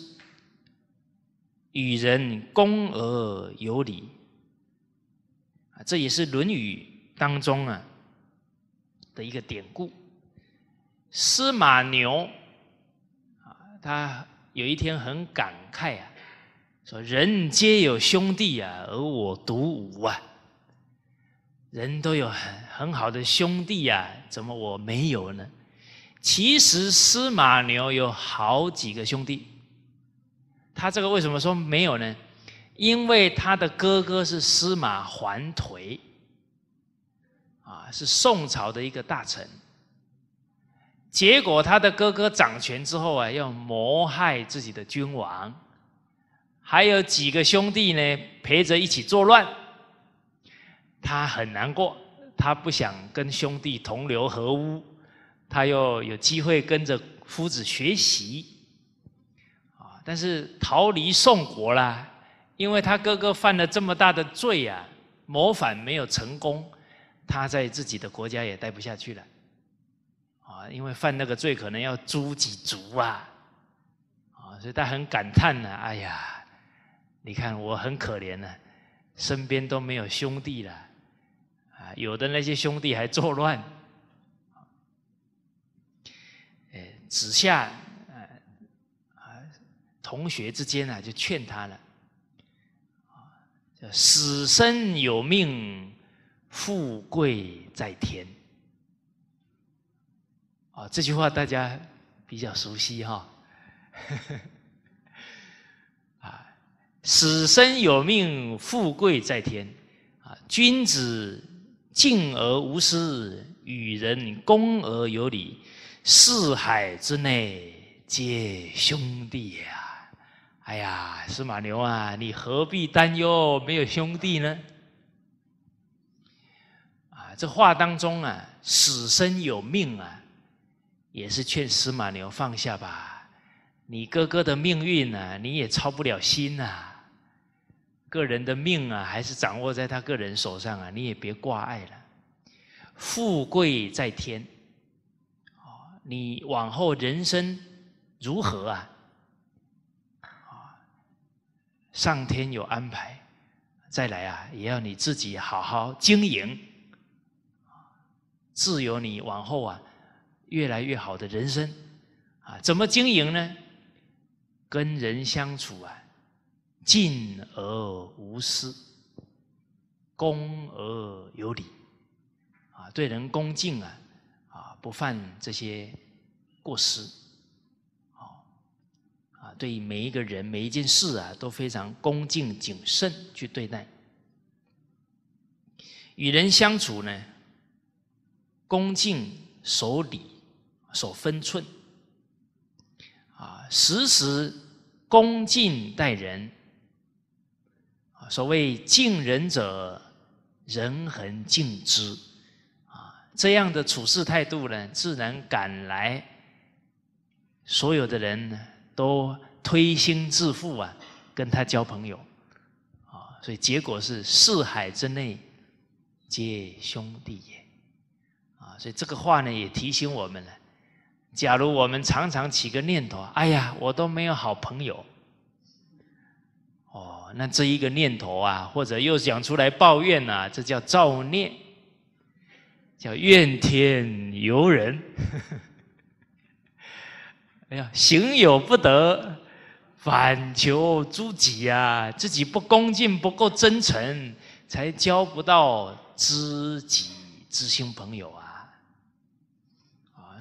与人恭而有礼。这也是《论语》当中啊的一个典故。司马牛啊，他有一天很感慨啊，说：“人皆有兄弟啊，而我独无啊。人都有很很好的兄弟啊，怎么我没有呢？”其实司马牛有好几个兄弟，他这个为什么说没有呢？因为他的哥哥是司马桓颓啊，是宋朝的一个大臣。结果他的哥哥掌权之后啊，要谋害自己的君王，还有几个兄弟呢陪着一起作乱，他很难过，他不想跟兄弟同流合污，他又有机会跟着夫子学习，啊，但是逃离宋国了，因为他哥哥犯了这么大的罪啊，谋反没有成功，他在自己的国家也待不下去了。因为犯那个罪，可能要诛几族啊！啊，所以他很感叹呢。哎呀，你看我很可怜呢，身边都没有兄弟了啊。有的那些兄弟还作乱。哎，子夏啊，同学之间呢就劝他了。啊，死生有命，富贵在天。啊，这句话大家比较熟悉哈。啊，死生有命，富贵在天。啊，君子敬而无私，与人恭而有礼，四海之内皆兄弟呀。哎呀，司马牛啊，你何必担忧没有兄弟呢？啊，这话当中啊，死生有命啊。也是劝司马牛放下吧，你哥哥的命运呢，你也操不了心呐。个人的命啊，还是掌握在他个人手上啊，你也别挂碍了。富贵在天，哦，你往后人生如何啊？啊，上天有安排，再来啊，也要你自己好好经营，自由你往后啊。越来越好的人生，啊，怎么经营呢？跟人相处啊，敬而无私，恭而有礼，啊，对人恭敬啊，啊，不犯这些过失，啊，对每一个人每一件事啊，都非常恭敬谨慎去对待。与人相处呢，恭敬守礼。守分寸，啊，时时恭敬待人，所谓敬人者，人恒敬之，啊，这样的处事态度呢，自然赶来所有的人都推心置腹啊，跟他交朋友，啊，所以结果是四海之内皆兄弟也，啊，所以这个话呢，也提醒我们了。假如我们常常起个念头，哎呀，我都没有好朋友，哦，那这一个念头啊，或者又想出来抱怨啊，这叫造孽，叫怨天尤人。哎呀，行有不得，反求诸己啊，自己不恭敬，不够真诚，才交不到知己知心朋友啊。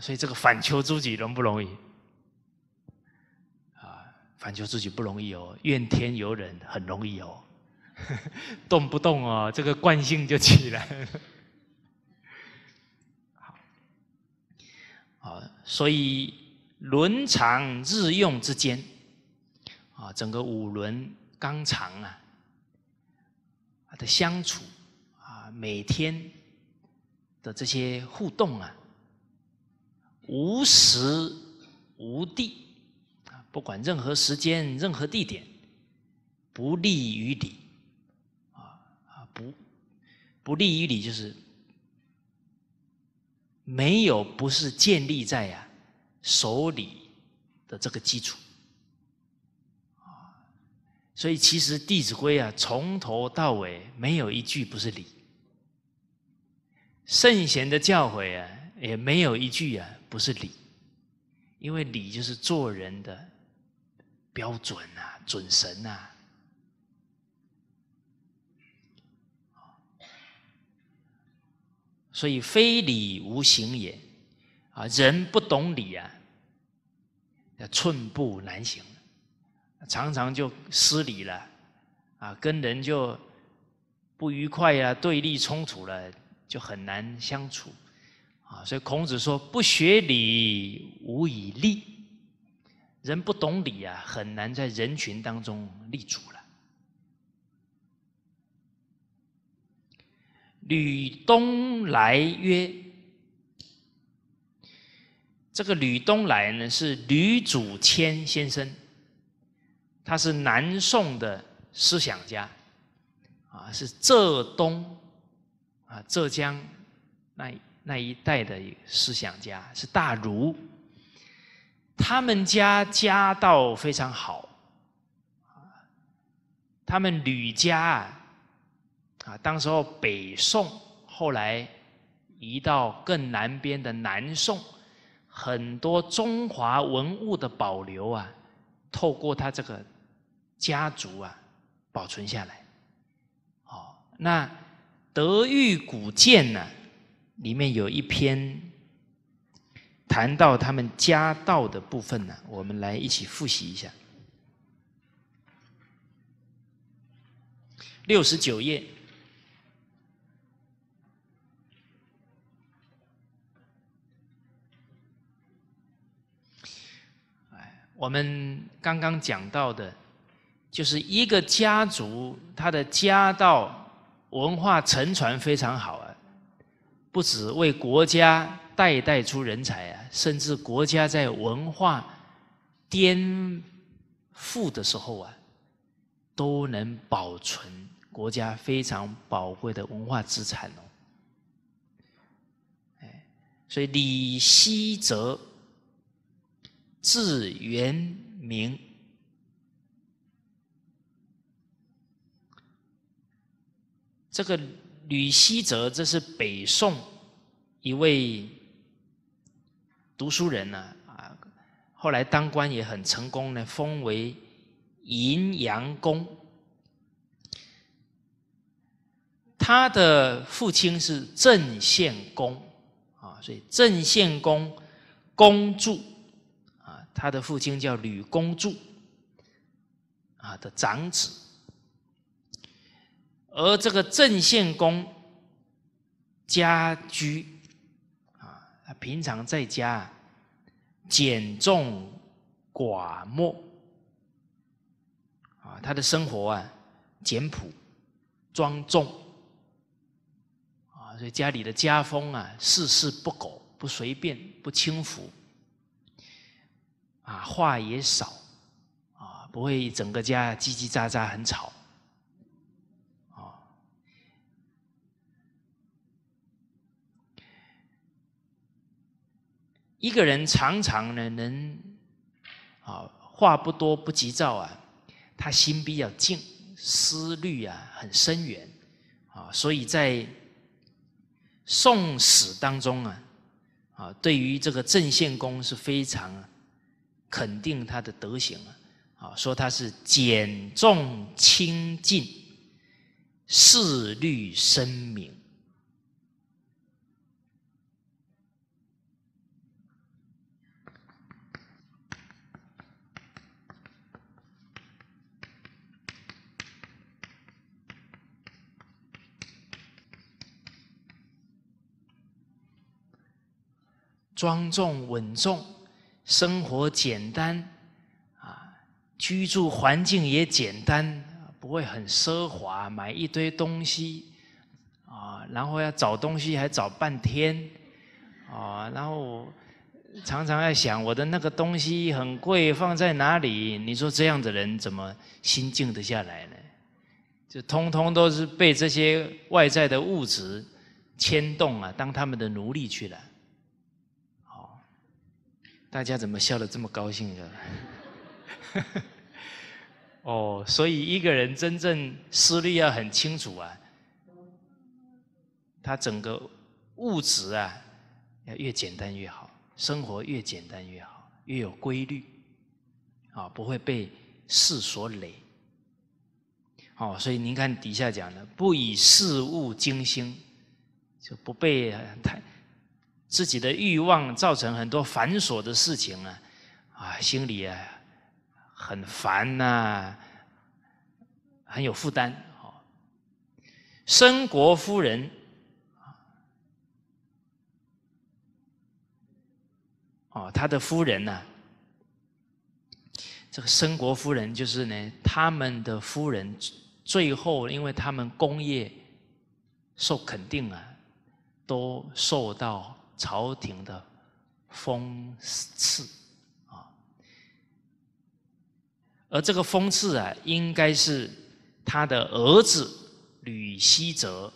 所以这个反求诸己容不容易？啊，反求诸己不容易哦，怨天尤人很容易哦，动不动哦，这个惯性就起来。好，好，所以伦常日用之间，啊，整个五伦纲常啊的相处啊，每天的这些互动啊。无时无地啊，不管任何时间、任何地点，不利于理啊啊不不利于理，就是没有不是建立在呀守礼的这个基础啊。所以其实《弟子规》啊，从头到尾没有一句不是理，圣贤的教诲啊，也没有一句啊。不是礼，因为礼就是做人的标准啊，准绳啊。所以非礼无形也啊！人不懂礼啊，寸步难行，常常就失礼了啊，跟人就不愉快呀，对立冲突了，就很难相处。啊，所以孔子说：“不学礼，无以立。”人不懂礼啊，很难在人群当中立足了。吕东来曰：“这个吕东来呢，是吕祖谦先生，他是南宋的思想家，啊，是浙东啊，浙江那。”那一代的思想家是大儒，他们家家道非常好，他们吕家啊，啊，当时候北宋，后来移到更南边的南宋，很多中华文物的保留啊，透过他这个家族啊，保存下来。好，那德育古建呢？里面有一篇谈到他们家道的部分呢，我们来一起复习一下。六十九页，哎，我们刚刚讲到的，就是一个家族他的家道文化承传非常好啊。不止为国家代代出人才啊，甚至国家在文化颠覆的时候啊，都能保存国家非常宝贵的文化资产哦。哎，所以李希哲字元明，这个。吕希泽，这是北宋一位读书人呢，啊，后来当官也很成功呢，封为银阳公。他的父亲是郑献公，啊，所以郑献公公著，啊，他的父亲叫吕公著，啊的长子。而这个郑献公家居啊，他平常在家简重寡默啊，他的生活啊简朴庄重啊，所以家里的家风啊，事事不苟，不随便，不轻浮啊，话也少啊，不会整个家叽叽喳喳很吵。一个人常常呢，能啊话不多，不急躁啊，他心比较静，思虑啊很深远啊，所以在《宋史》当中啊，啊，对于这个郑献公是非常肯定他的德行啊，啊，说他是简重清静，思虑深明。庄重稳重，生活简单，啊，居住环境也简单，不会很奢华，买一堆东西，啊，然后要找东西还找半天，啊，然后常常在想我的那个东西很贵，放在哪里？你说这样的人怎么心静得下来呢？就通通都是被这些外在的物质牵动啊，当他们的奴隶去了。大家怎么笑得这么高兴呀？哦，所以一个人真正思虑要很清楚啊，他整个物质啊要越简单越好，生活越简单越好，越有规律啊，不会被事所累。哦，所以您看底下讲的，不以事物惊心，就不被太。自己的欲望造成很多繁琐的事情啊，啊，心里啊很烦呐，很有负担。哦，申国夫人，哦，他的夫人呢？这个申国夫人就是呢，他们的夫人最后，因为他们功业受肯定啊，都受到。朝廷的封赐啊，而这个封赐啊，应该是他的儿子吕希哲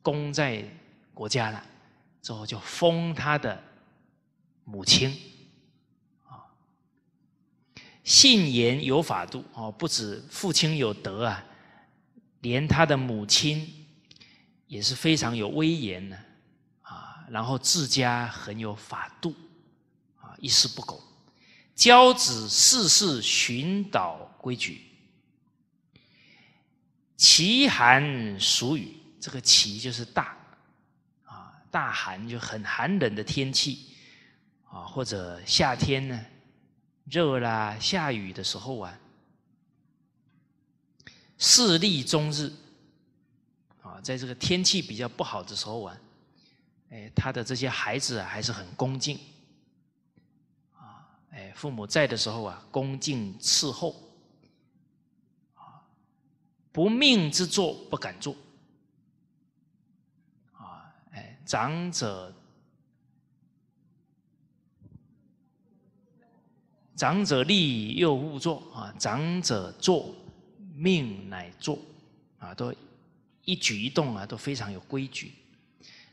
功在国家了，之后就封他的母亲啊，信言有法度哦，不止父亲有德啊，连他的母亲也是非常有威严的。然后自家很有法度，啊，一丝不苟，教子事事寻蹈规矩。奇寒暑雨，这个奇就是大，啊，大寒就很寒冷的天气，啊，或者夏天呢，热啦，下雨的时候啊，事立终日，啊，在这个天气比较不好的时候啊。哎，他的这些孩子还是很恭敬，啊，哎，父母在的时候啊，恭敬伺候，啊，不命之作不敢做，啊，哎，长者，长者立又勿坐啊，长者坐命乃坐，啊，都一举一动啊都非常有规矩。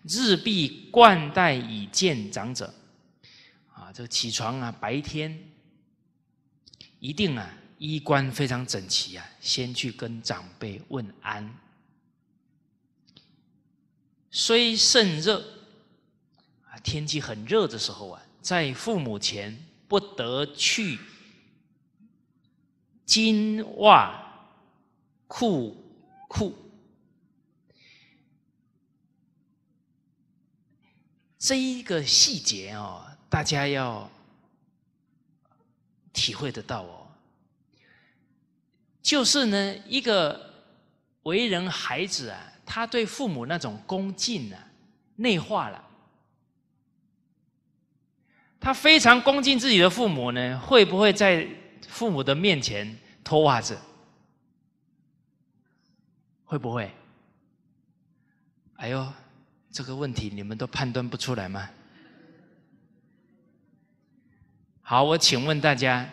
日必冠带以见长者，啊，这起床啊，白天一定啊，衣冠非常整齐啊，先去跟长辈问安。虽甚热啊，天气很热的时候啊，在父母前不得去金袜裤裤。这一个细节哦，大家要体会得到哦。就是呢，一个为人孩子啊，他对父母那种恭敬呢，内化了。他非常恭敬自己的父母呢，会不会在父母的面前脱袜子？会不会？哎呦！这个问题你们都判断不出来吗？好，我请问大家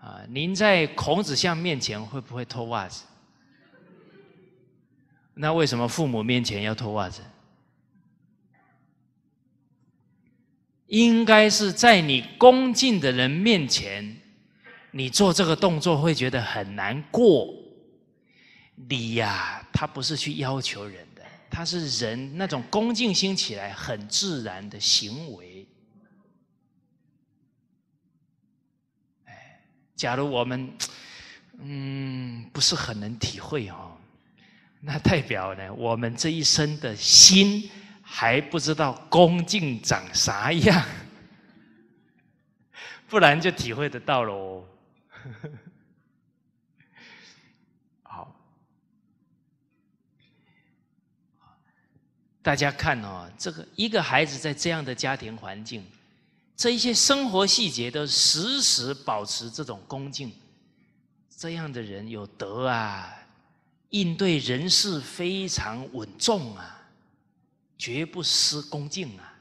啊，您在孔子像面前会不会脱袜子？那为什么父母面前要脱袜子？应该是在你恭敬的人面前，你做这个动作会觉得很难过。你呀，他不是去要求人。它是人那种恭敬心起来很自然的行为。哎，假如我们，嗯，不是很能体会哦，那代表呢，我们这一生的心还不知道恭敬长啥样，不然就体会得到呵呵大家看哦，这个一个孩子在这样的家庭环境，这一些生活细节都时时保持这种恭敬，这样的人有德啊，应对人事非常稳重啊，绝不失恭敬啊。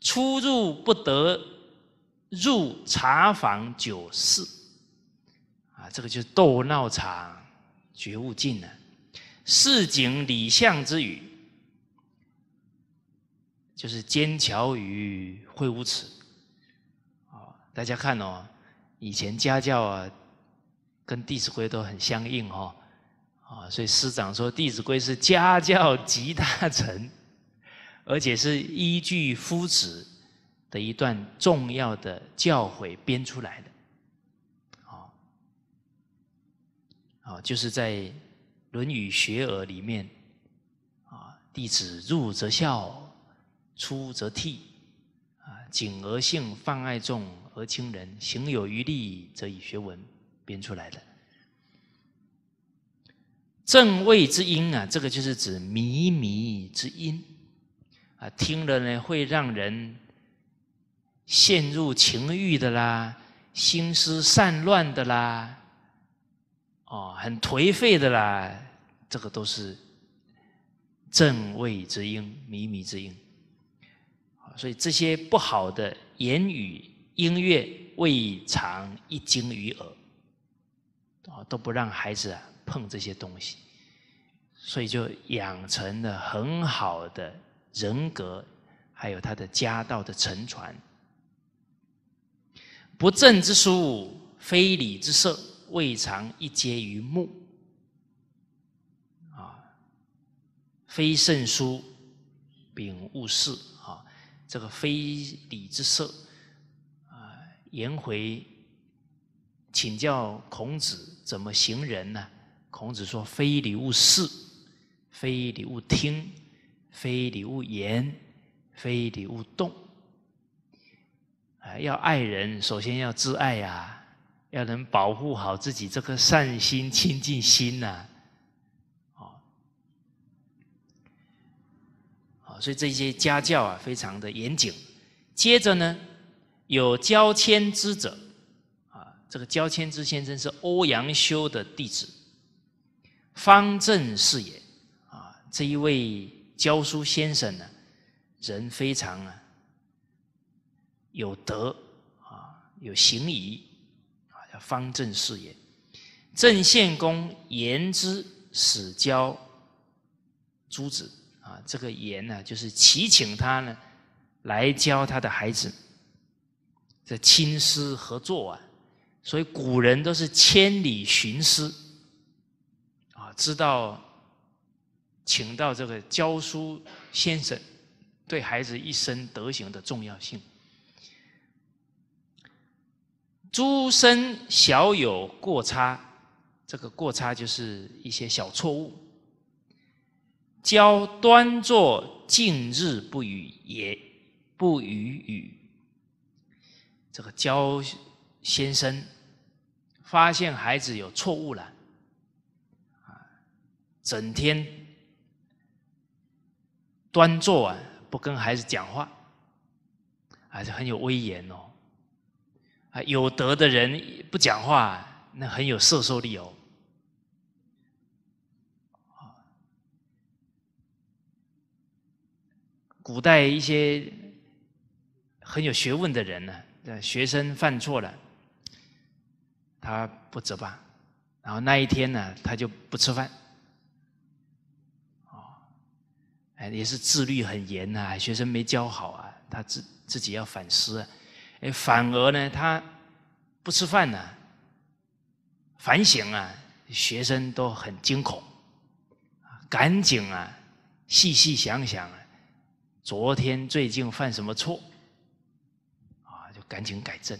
出入不得入茶房酒肆，啊，这个就是斗闹场，绝勿近了。市井俚巷之语，就是奸巧鱼会无耻。啊，大家看哦，以前家教啊，跟《弟子规》都很相应哦。啊，所以师长说，《弟子规》是家教集大成，而且是依据夫子的一段重要的教诲编出来的。啊，啊，就是在。《论语·学而》里面，啊，弟子入则孝，出则悌，啊，谨而信，泛爱众而亲仁，行有余力，则以学文，编出来的。正位之音啊，这个就是指靡靡之音，啊，听了呢会让人陷入情欲的啦，心思散乱的啦，哦，很颓废的啦。这个都是正位之音、靡靡之音，所以这些不好的言语、音乐，未尝一惊于耳，啊，都不让孩子碰这些东西，所以就养成了很好的人格，还有他的家道的沉传。不正之书、非礼之色，未尝一接于目。非圣书，秉勿视啊！这个非礼之色啊！颜回请教孔子怎么行人呢？孔子说：非礼勿视，非礼勿听，非礼勿言，非礼勿动。啊！要爱人，首先要自爱呀！要能保护好自己这颗善心、清净心呐！所以这些家教啊，非常的严谨。接着呢，有交迁之者，啊，这个交迁之先生是欧阳修的弟子，方正是也，啊，这一位教书先生呢，人非常啊，有德啊，有行仪啊，叫方正是也。郑献公言之，始教诸子。啊，这个言呢，就是祈请他呢来教他的孩子，这亲师合作啊。所以古人都是千里寻师啊，知道请到这个教书先生，对孩子一生德行的重要性。诸生小有过差，这个过差就是一些小错误。教端坐，近日不语，也不语语。这个教先生发现孩子有错误了，啊，整天端坐啊，不跟孩子讲话，还是很有威严哦。啊，有德的人不讲话，那很有摄受力哦。古代一些很有学问的人呢，学生犯错了，他不责罚，然后那一天呢，他就不吃饭，哦，哎，也是自律很严呐，学生没教好啊，他自自己要反思，啊。哎，反而呢，他不吃饭呢，反省啊，学生都很惊恐，赶紧啊，细细想想。啊，昨天最近犯什么错？啊，就赶紧改正。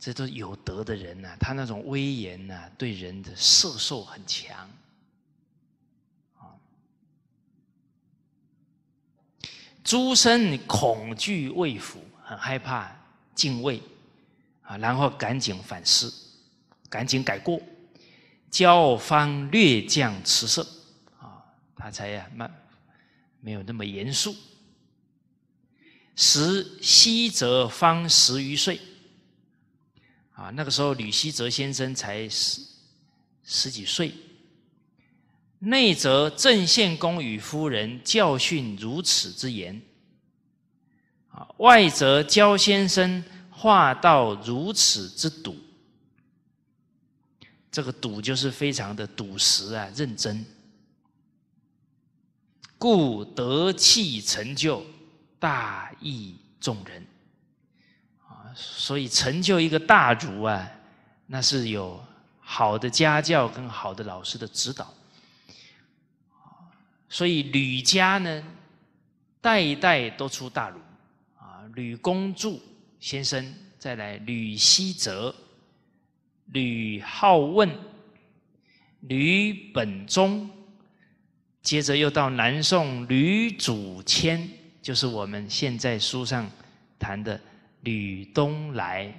这都有德的人呐，他那种威严呐，对人的摄受很强。啊，诸生恐惧畏服，很害怕敬畏啊，然后赶紧反思，赶紧改过。教方略降慈色，啊，他才呀慢，没有那么严肃。时西哲方十余岁，啊，那个时候吕西哲先生才十十几岁。内则郑献公与夫人教训如此之严，啊，外则焦先生话道如此之笃，这个笃就是非常的笃实啊，认真，故得气成就。大义众人啊，所以成就一个大儒啊，那是有好的家教跟好的老师的指导。所以吕家呢，代代都出大儒啊。吕公著先生，再来吕希泽、吕好问、吕本中，接着又到南宋吕祖谦。就是我们现在书上谈的吕东来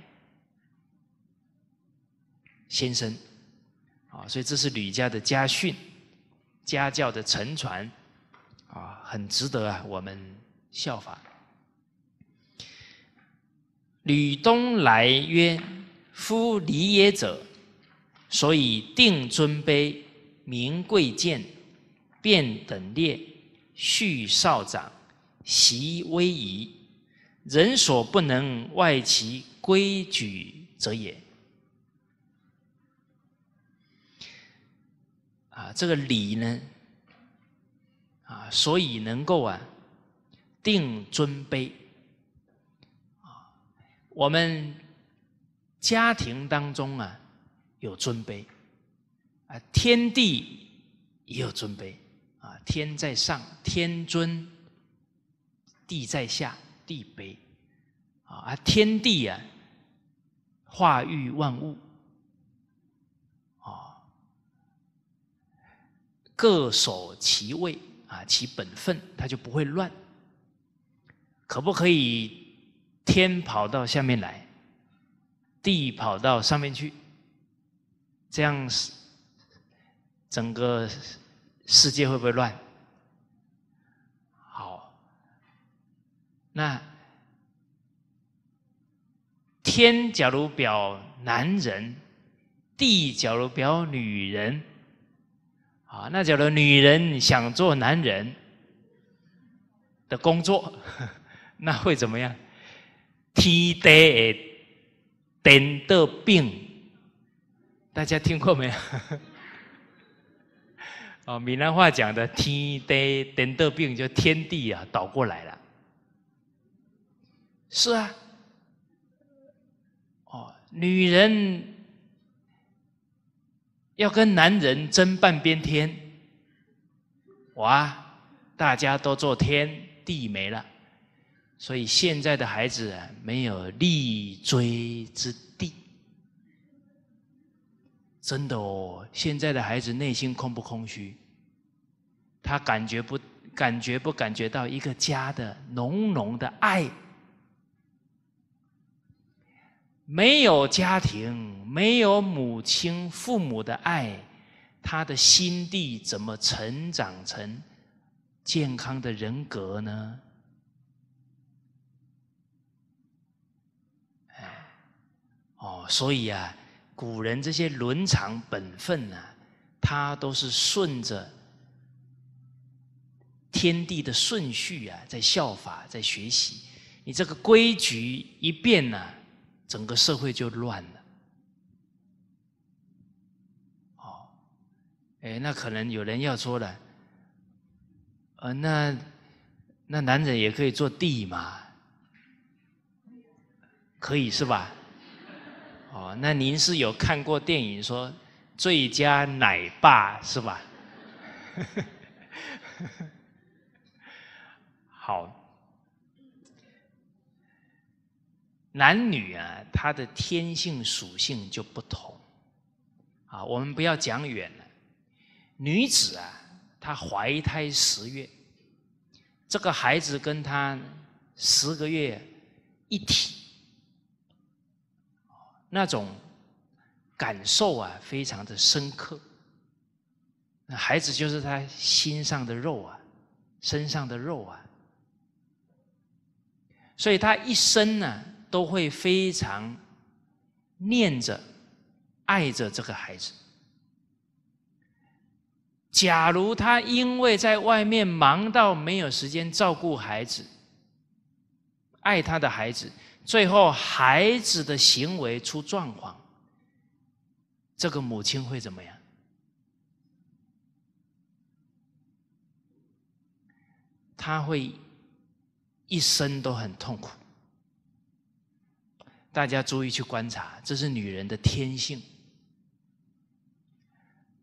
先生啊，所以这是吕家的家训、家教的承传啊，很值得啊我们效法。吕东来曰：“夫礼也者，所以定尊卑、名贵贱、便等列、序少长。”习威仪，人所不能外其规矩者也。啊，这个礼呢，啊，所以能够啊，定尊卑。啊，我们家庭当中啊，有尊卑，啊，天地也有尊卑，啊，天在上，天尊。地在下，地卑啊，而天地啊，化育万物啊，各守其位啊，其本分，它就不会乱。可不可以天跑到下面来，地跑到上面去？这样，是整个世界会不会乱？那天假如表男人，地假如表女人，啊，那假如女人想做男人的工作，那会怎么样？天地颠倒病，大家听过没有？哦，闽南话讲的天地颠倒病，就天地啊倒过来了。是啊，哦，女人要跟男人争半边天，哇，大家都做天地没了，所以现在的孩子没有立锥之地，真的哦，现在的孩子内心空不空虚？他感觉不感觉不感觉到一个家的浓浓的爱？没有家庭，没有母亲、父母的爱，他的心地怎么成长成健康的人格呢？哦，所以啊，古人这些伦常本分啊，他都是顺着天地的顺序啊，在效法，在学习。你这个规矩一变呢？整个社会就乱了，哦，哎，那可能有人要说了，呃，那那男人也可以做帝嘛，可以是吧？哦，那您是有看过电影说最佳奶爸是吧？好。男女啊，他的天性属性就不同啊。我们不要讲远了，女子啊，她怀胎十月，这个孩子跟她十个月一体，那种感受啊，非常的深刻。那孩子就是她心上的肉啊，身上的肉啊，所以她一生呢。都会非常念着、爱着这个孩子。假如他因为在外面忙到没有时间照顾孩子、爱他的孩子，最后孩子的行为出状况，这个母亲会怎么样？他会一生都很痛苦。大家注意去观察，这是女人的天性，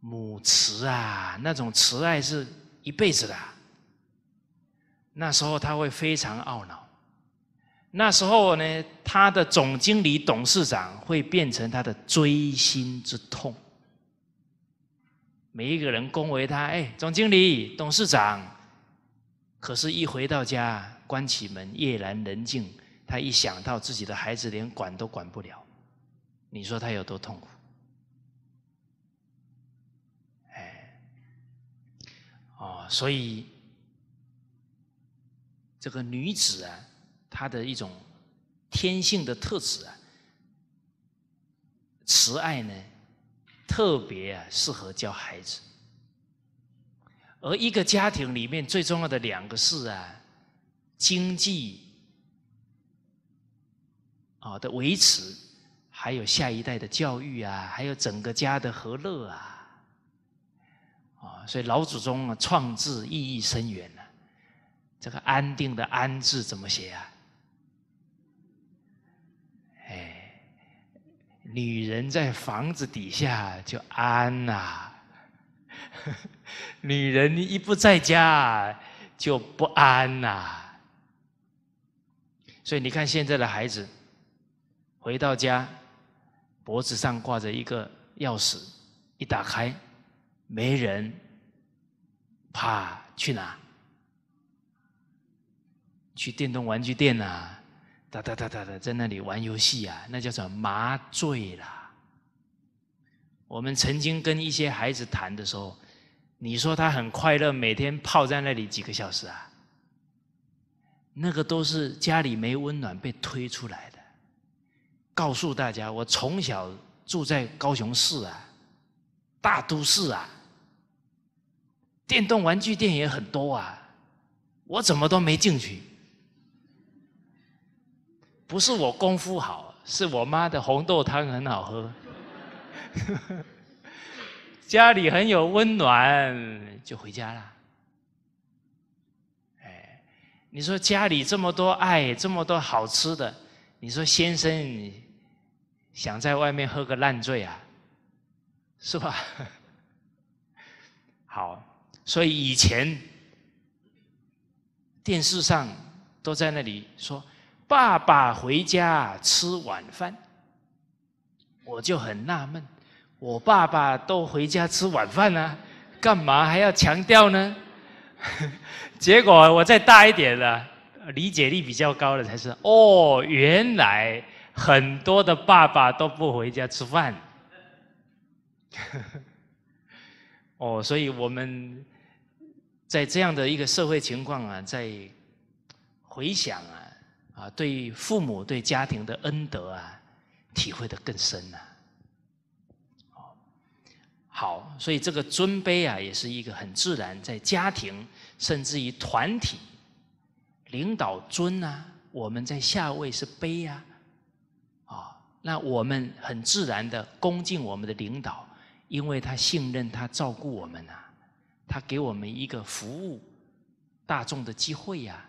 母慈啊，那种慈爱是一辈子的。那时候她会非常懊恼，那时候呢，她的总经理、董事长会变成她的锥心之痛。每一个人恭维她，哎，总经理、董事长，可是一回到家，关起门，夜阑人静。他一想到自己的孩子连管都管不了，你说他有多痛苦？哎，哦，所以这个女子啊，她的一种天性的特质啊，慈爱呢，特别适合教孩子。而一个家庭里面最重要的两个事啊，经济。啊的维持，还有下一代的教育啊，还有整个家的和乐啊，啊，所以老祖宗啊创制意义深远啊。这个安定的安字怎么写啊？哎，女人在房子底下就安呐，女人一不在家就不安呐。所以你看现在的孩子。回到家，脖子上挂着一个钥匙，一打开，没人，啪，去哪？去电动玩具店啊！哒哒哒哒哒，在那里玩游戏啊！那叫什么麻醉啦？我们曾经跟一些孩子谈的时候，你说他很快乐，每天泡在那里几个小时啊？那个都是家里没温暖，被推出来的。告诉大家，我从小住在高雄市啊，大都市啊，电动玩具店也很多啊，我怎么都没进去？不是我功夫好，是我妈的红豆汤很好喝，家里很有温暖，就回家了。哎，你说家里这么多爱，这么多好吃的。你说先生想在外面喝个烂醉啊，是吧？好，所以以前电视上都在那里说“爸爸回家吃晚饭”，我就很纳闷，我爸爸都回家吃晚饭啊，干嘛还要强调呢？结果我再大一点了。理解力比较高的才是哦，原来很多的爸爸都不回家吃饭。哦，所以我们在这样的一个社会情况啊，在回想啊啊，对父母对家庭的恩德啊，体会的更深了。好，所以这个尊卑啊，也是一个很自然，在家庭甚至于团体。领导尊啊，我们在下位是卑呀，啊，那我们很自然的恭敬我们的领导，因为他信任他照顾我们呐，他给我们一个服务大众的机会呀，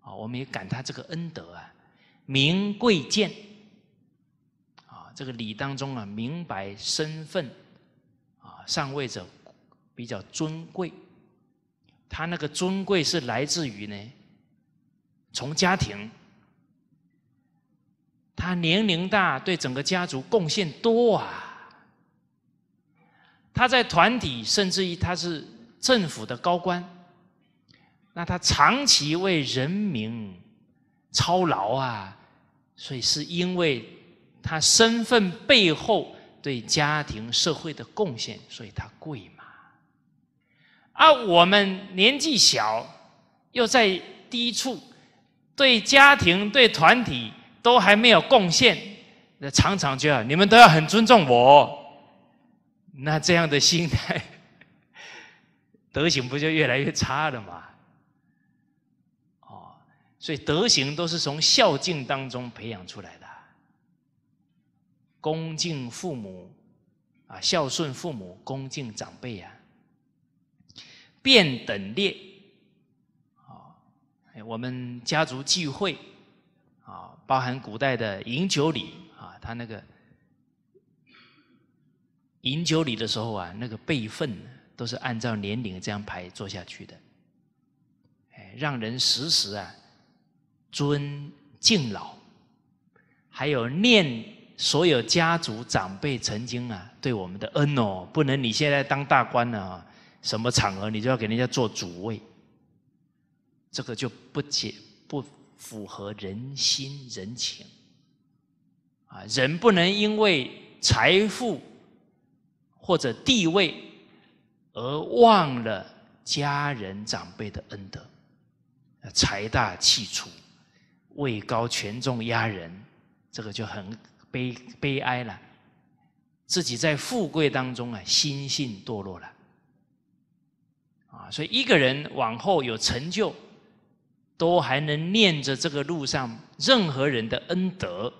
啊，我们也感他这个恩德啊，名贵贱，啊，这个礼当中啊，明白身份，啊，上位者比较尊贵，他那个尊贵是来自于呢。从家庭，他年龄大，对整个家族贡献多啊。他在团体，甚至于他是政府的高官，那他长期为人民操劳啊。所以是因为他身份背后对家庭、社会的贡献，所以他贵嘛。而我们年纪小，又在低处。对家庭、对团体都还没有贡献，常常就要你们都要很尊重我，那这样的心态，德行不就越来越差了吗？哦，所以德行都是从孝敬当中培养出来的，恭敬父母啊，孝顺父母，恭敬长辈啊，变等列。我们家族聚会啊，包含古代的饮酒礼啊，他那个饮酒礼的时候啊，那个辈分都是按照年龄这样排坐下去的，哎，让人时时啊尊敬老，还有念所有家族长辈曾经啊对我们的恩哦，不能你现在当大官了啊，什么场合你就要给人家做主位。这个就不解不符合人心人情，啊，人不能因为财富或者地位而忘了家人长辈的恩德，财大气粗、位高权重压人，这个就很悲悲哀了。自己在富贵当中啊，心性堕落了，啊，所以一个人往后有成就。都还能念着这个路上任何人的恩德，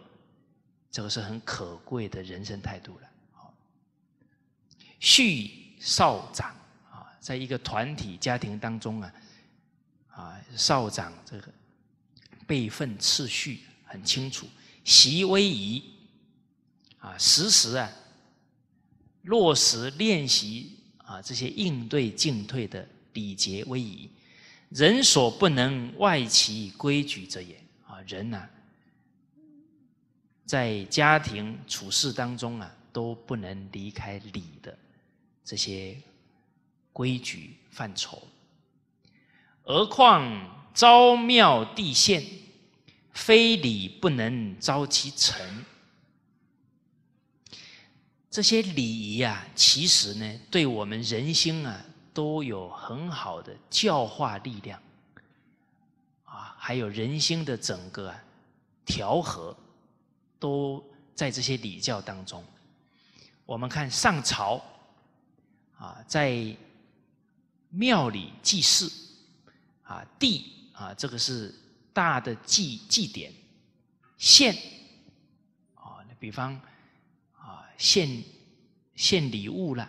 这个是很可贵的人生态度了。序少长啊，在一个团体家庭当中啊，啊少长这个辈分次序很清楚。习威仪啊，时时啊落实练习啊这些应对进退的礼节威仪。人所不能外其规矩者也啊！人啊，在家庭处事当中啊，都不能离开礼的这些规矩范畴，何况朝庙地献，非礼不能昭其诚。这些礼仪啊，其实呢，对我们人心啊。都有很好的教化力量，啊，还有人心的整个调和，都在这些礼教当中。我们看上朝，啊，在庙里祭祀，啊，地啊，这个是大的祭祭典，献，啊，比方啊，献献礼物了。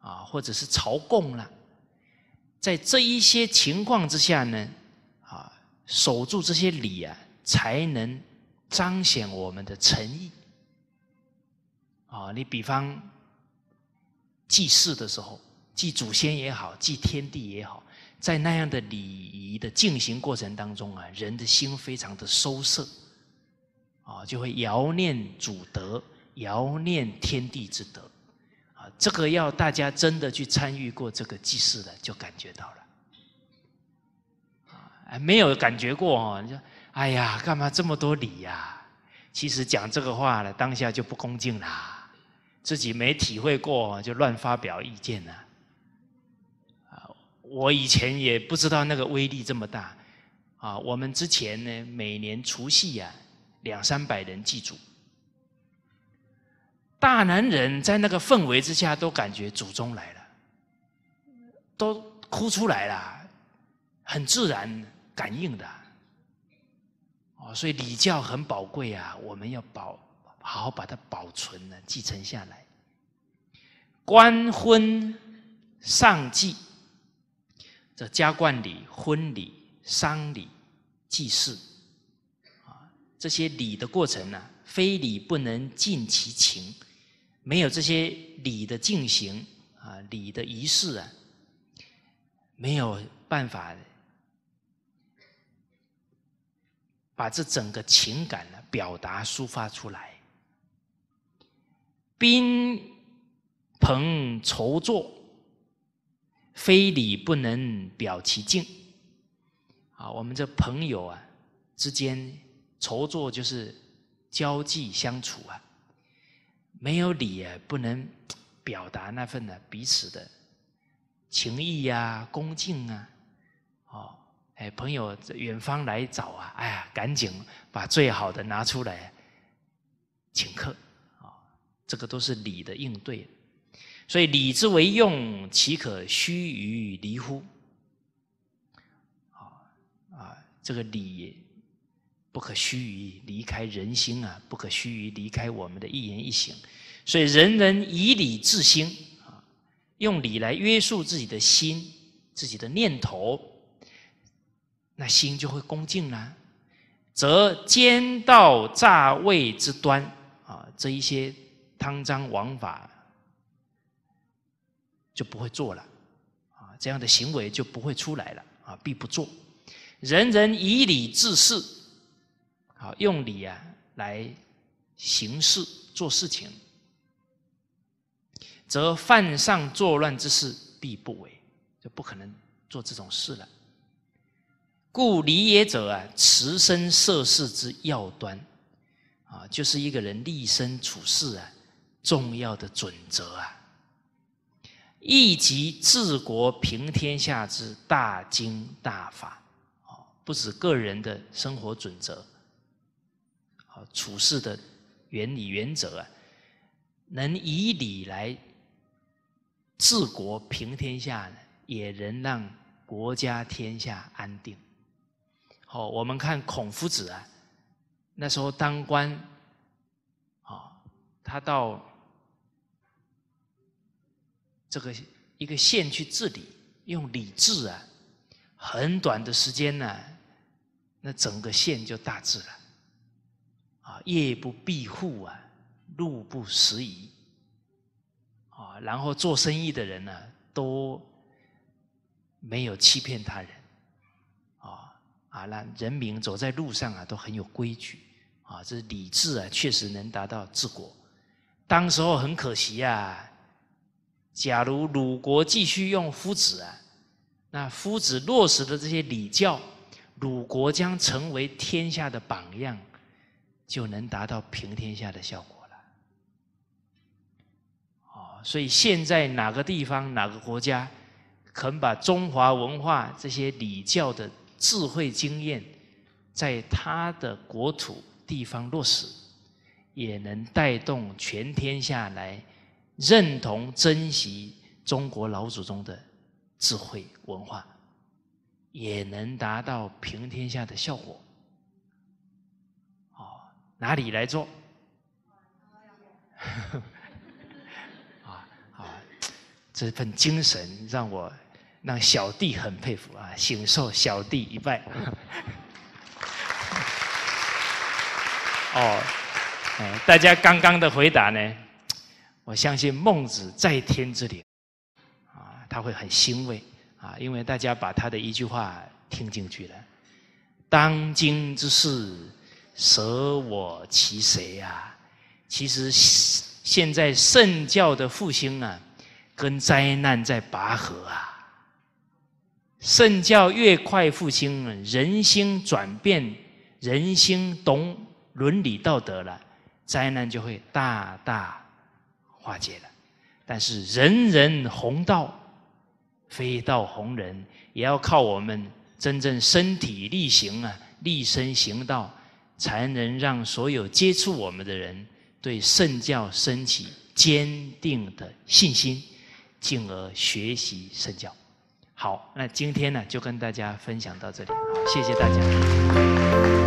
啊，或者是朝贡了，在这一些情况之下呢，啊，守住这些礼啊，才能彰显我们的诚意。啊，你比方祭祀的时候，祭祖先也好，祭天地也好，在那样的礼仪的进行过程当中啊，人的心非常的收摄，啊，就会遥念祖德，遥念天地之德。这个要大家真的去参与过这个祭祀的，就感觉到了。啊，没有感觉过哦，你说，哎呀，干嘛这么多礼呀？其实讲这个话了，当下就不恭敬啦。自己没体会过，就乱发表意见了。啊，我以前也不知道那个威力这么大。啊，我们之前呢，每年除夕啊，两三百人祭祖。大男人在那个氛围之下，都感觉祖宗来了，都哭出来了，很自然感应的。哦，所以礼教很宝贵啊，我们要保，好好把它保存了，继承下来。官婚丧祭，这家冠礼、婚礼、丧礼、祭祀，啊，这些礼的过程呢，非礼不能尽其情。没有这些礼的进行啊，礼的仪式啊，没有办法把这整个情感呢表达抒发出来。宾朋筹坐，非礼不能表其敬。啊，我们这朋友啊之间筹坐就是交际相处啊。没有礼啊，不能表达那份的彼此的情谊呀、恭敬啊，哦，哎，朋友远方来找啊，哎呀，赶紧把最好的拿出来请客，哦，这个都是礼的应对，所以礼之为用，岂可虚于离乎？哦、啊，这个礼。不可须臾离开人心啊！不可须臾离开我们的一言一行，所以人人以礼治心啊，用礼来约束自己的心、自己的念头，那心就会恭敬了，则奸盗诈伪之端啊，这一些贪赃枉法就不会做了啊，这样的行为就不会出来了啊，必不做。人人以礼治事。好用礼啊来行事做事情，则犯上作乱之事必不为，就不可能做这种事了。故礼也者啊，持身涉世之要端啊，就是一个人立身处世啊重要的准则啊，亦即治国平天下之大经大法啊，不止个人的生活准则。处事的原理原则啊，能以礼来治国平天下，也能让国家天下安定。好，我们看孔夫子啊，那时候当官，啊，他到这个一个县去治理，用礼治啊，很短的时间呢，那整个县就大治了。夜不闭户啊，路不拾遗啊，然后做生意的人呢，都没有欺骗他人啊啊，让人民走在路上啊都很有规矩啊，这礼智啊确实能达到治国。当时候很可惜呀，假如鲁国继续用夫子啊，那夫子落实的这些礼教，鲁国将成为天下的榜样。就能达到平天下的效果了。哦，所以现在哪个地方、哪个国家肯把中华文化这些礼教的智慧经验，在他的国土地方落实，也能带动全天下来认同、珍惜中国老祖宗的智慧文化，也能达到平天下的效果。哪里来做？啊啊！这份精神让我让小弟很佩服啊，请受小弟一拜。哦，大家刚刚的回答呢，我相信孟子在天之灵啊，他会很欣慰啊，因为大家把他的一句话听进去了。当今之事。舍我其谁呀！其实现在圣教的复兴啊，跟灾难在拔河啊。圣教越快复兴，人心转变，人心懂伦理道德了，灾难就会大大化解了。但是人人弘道，非道弘人，也要靠我们真正身体力行啊，立身行道。才能让所有接触我们的人对圣教升起坚定的信心，进而学习圣教。好，那今天呢，就跟大家分享到这里，好，谢谢大家。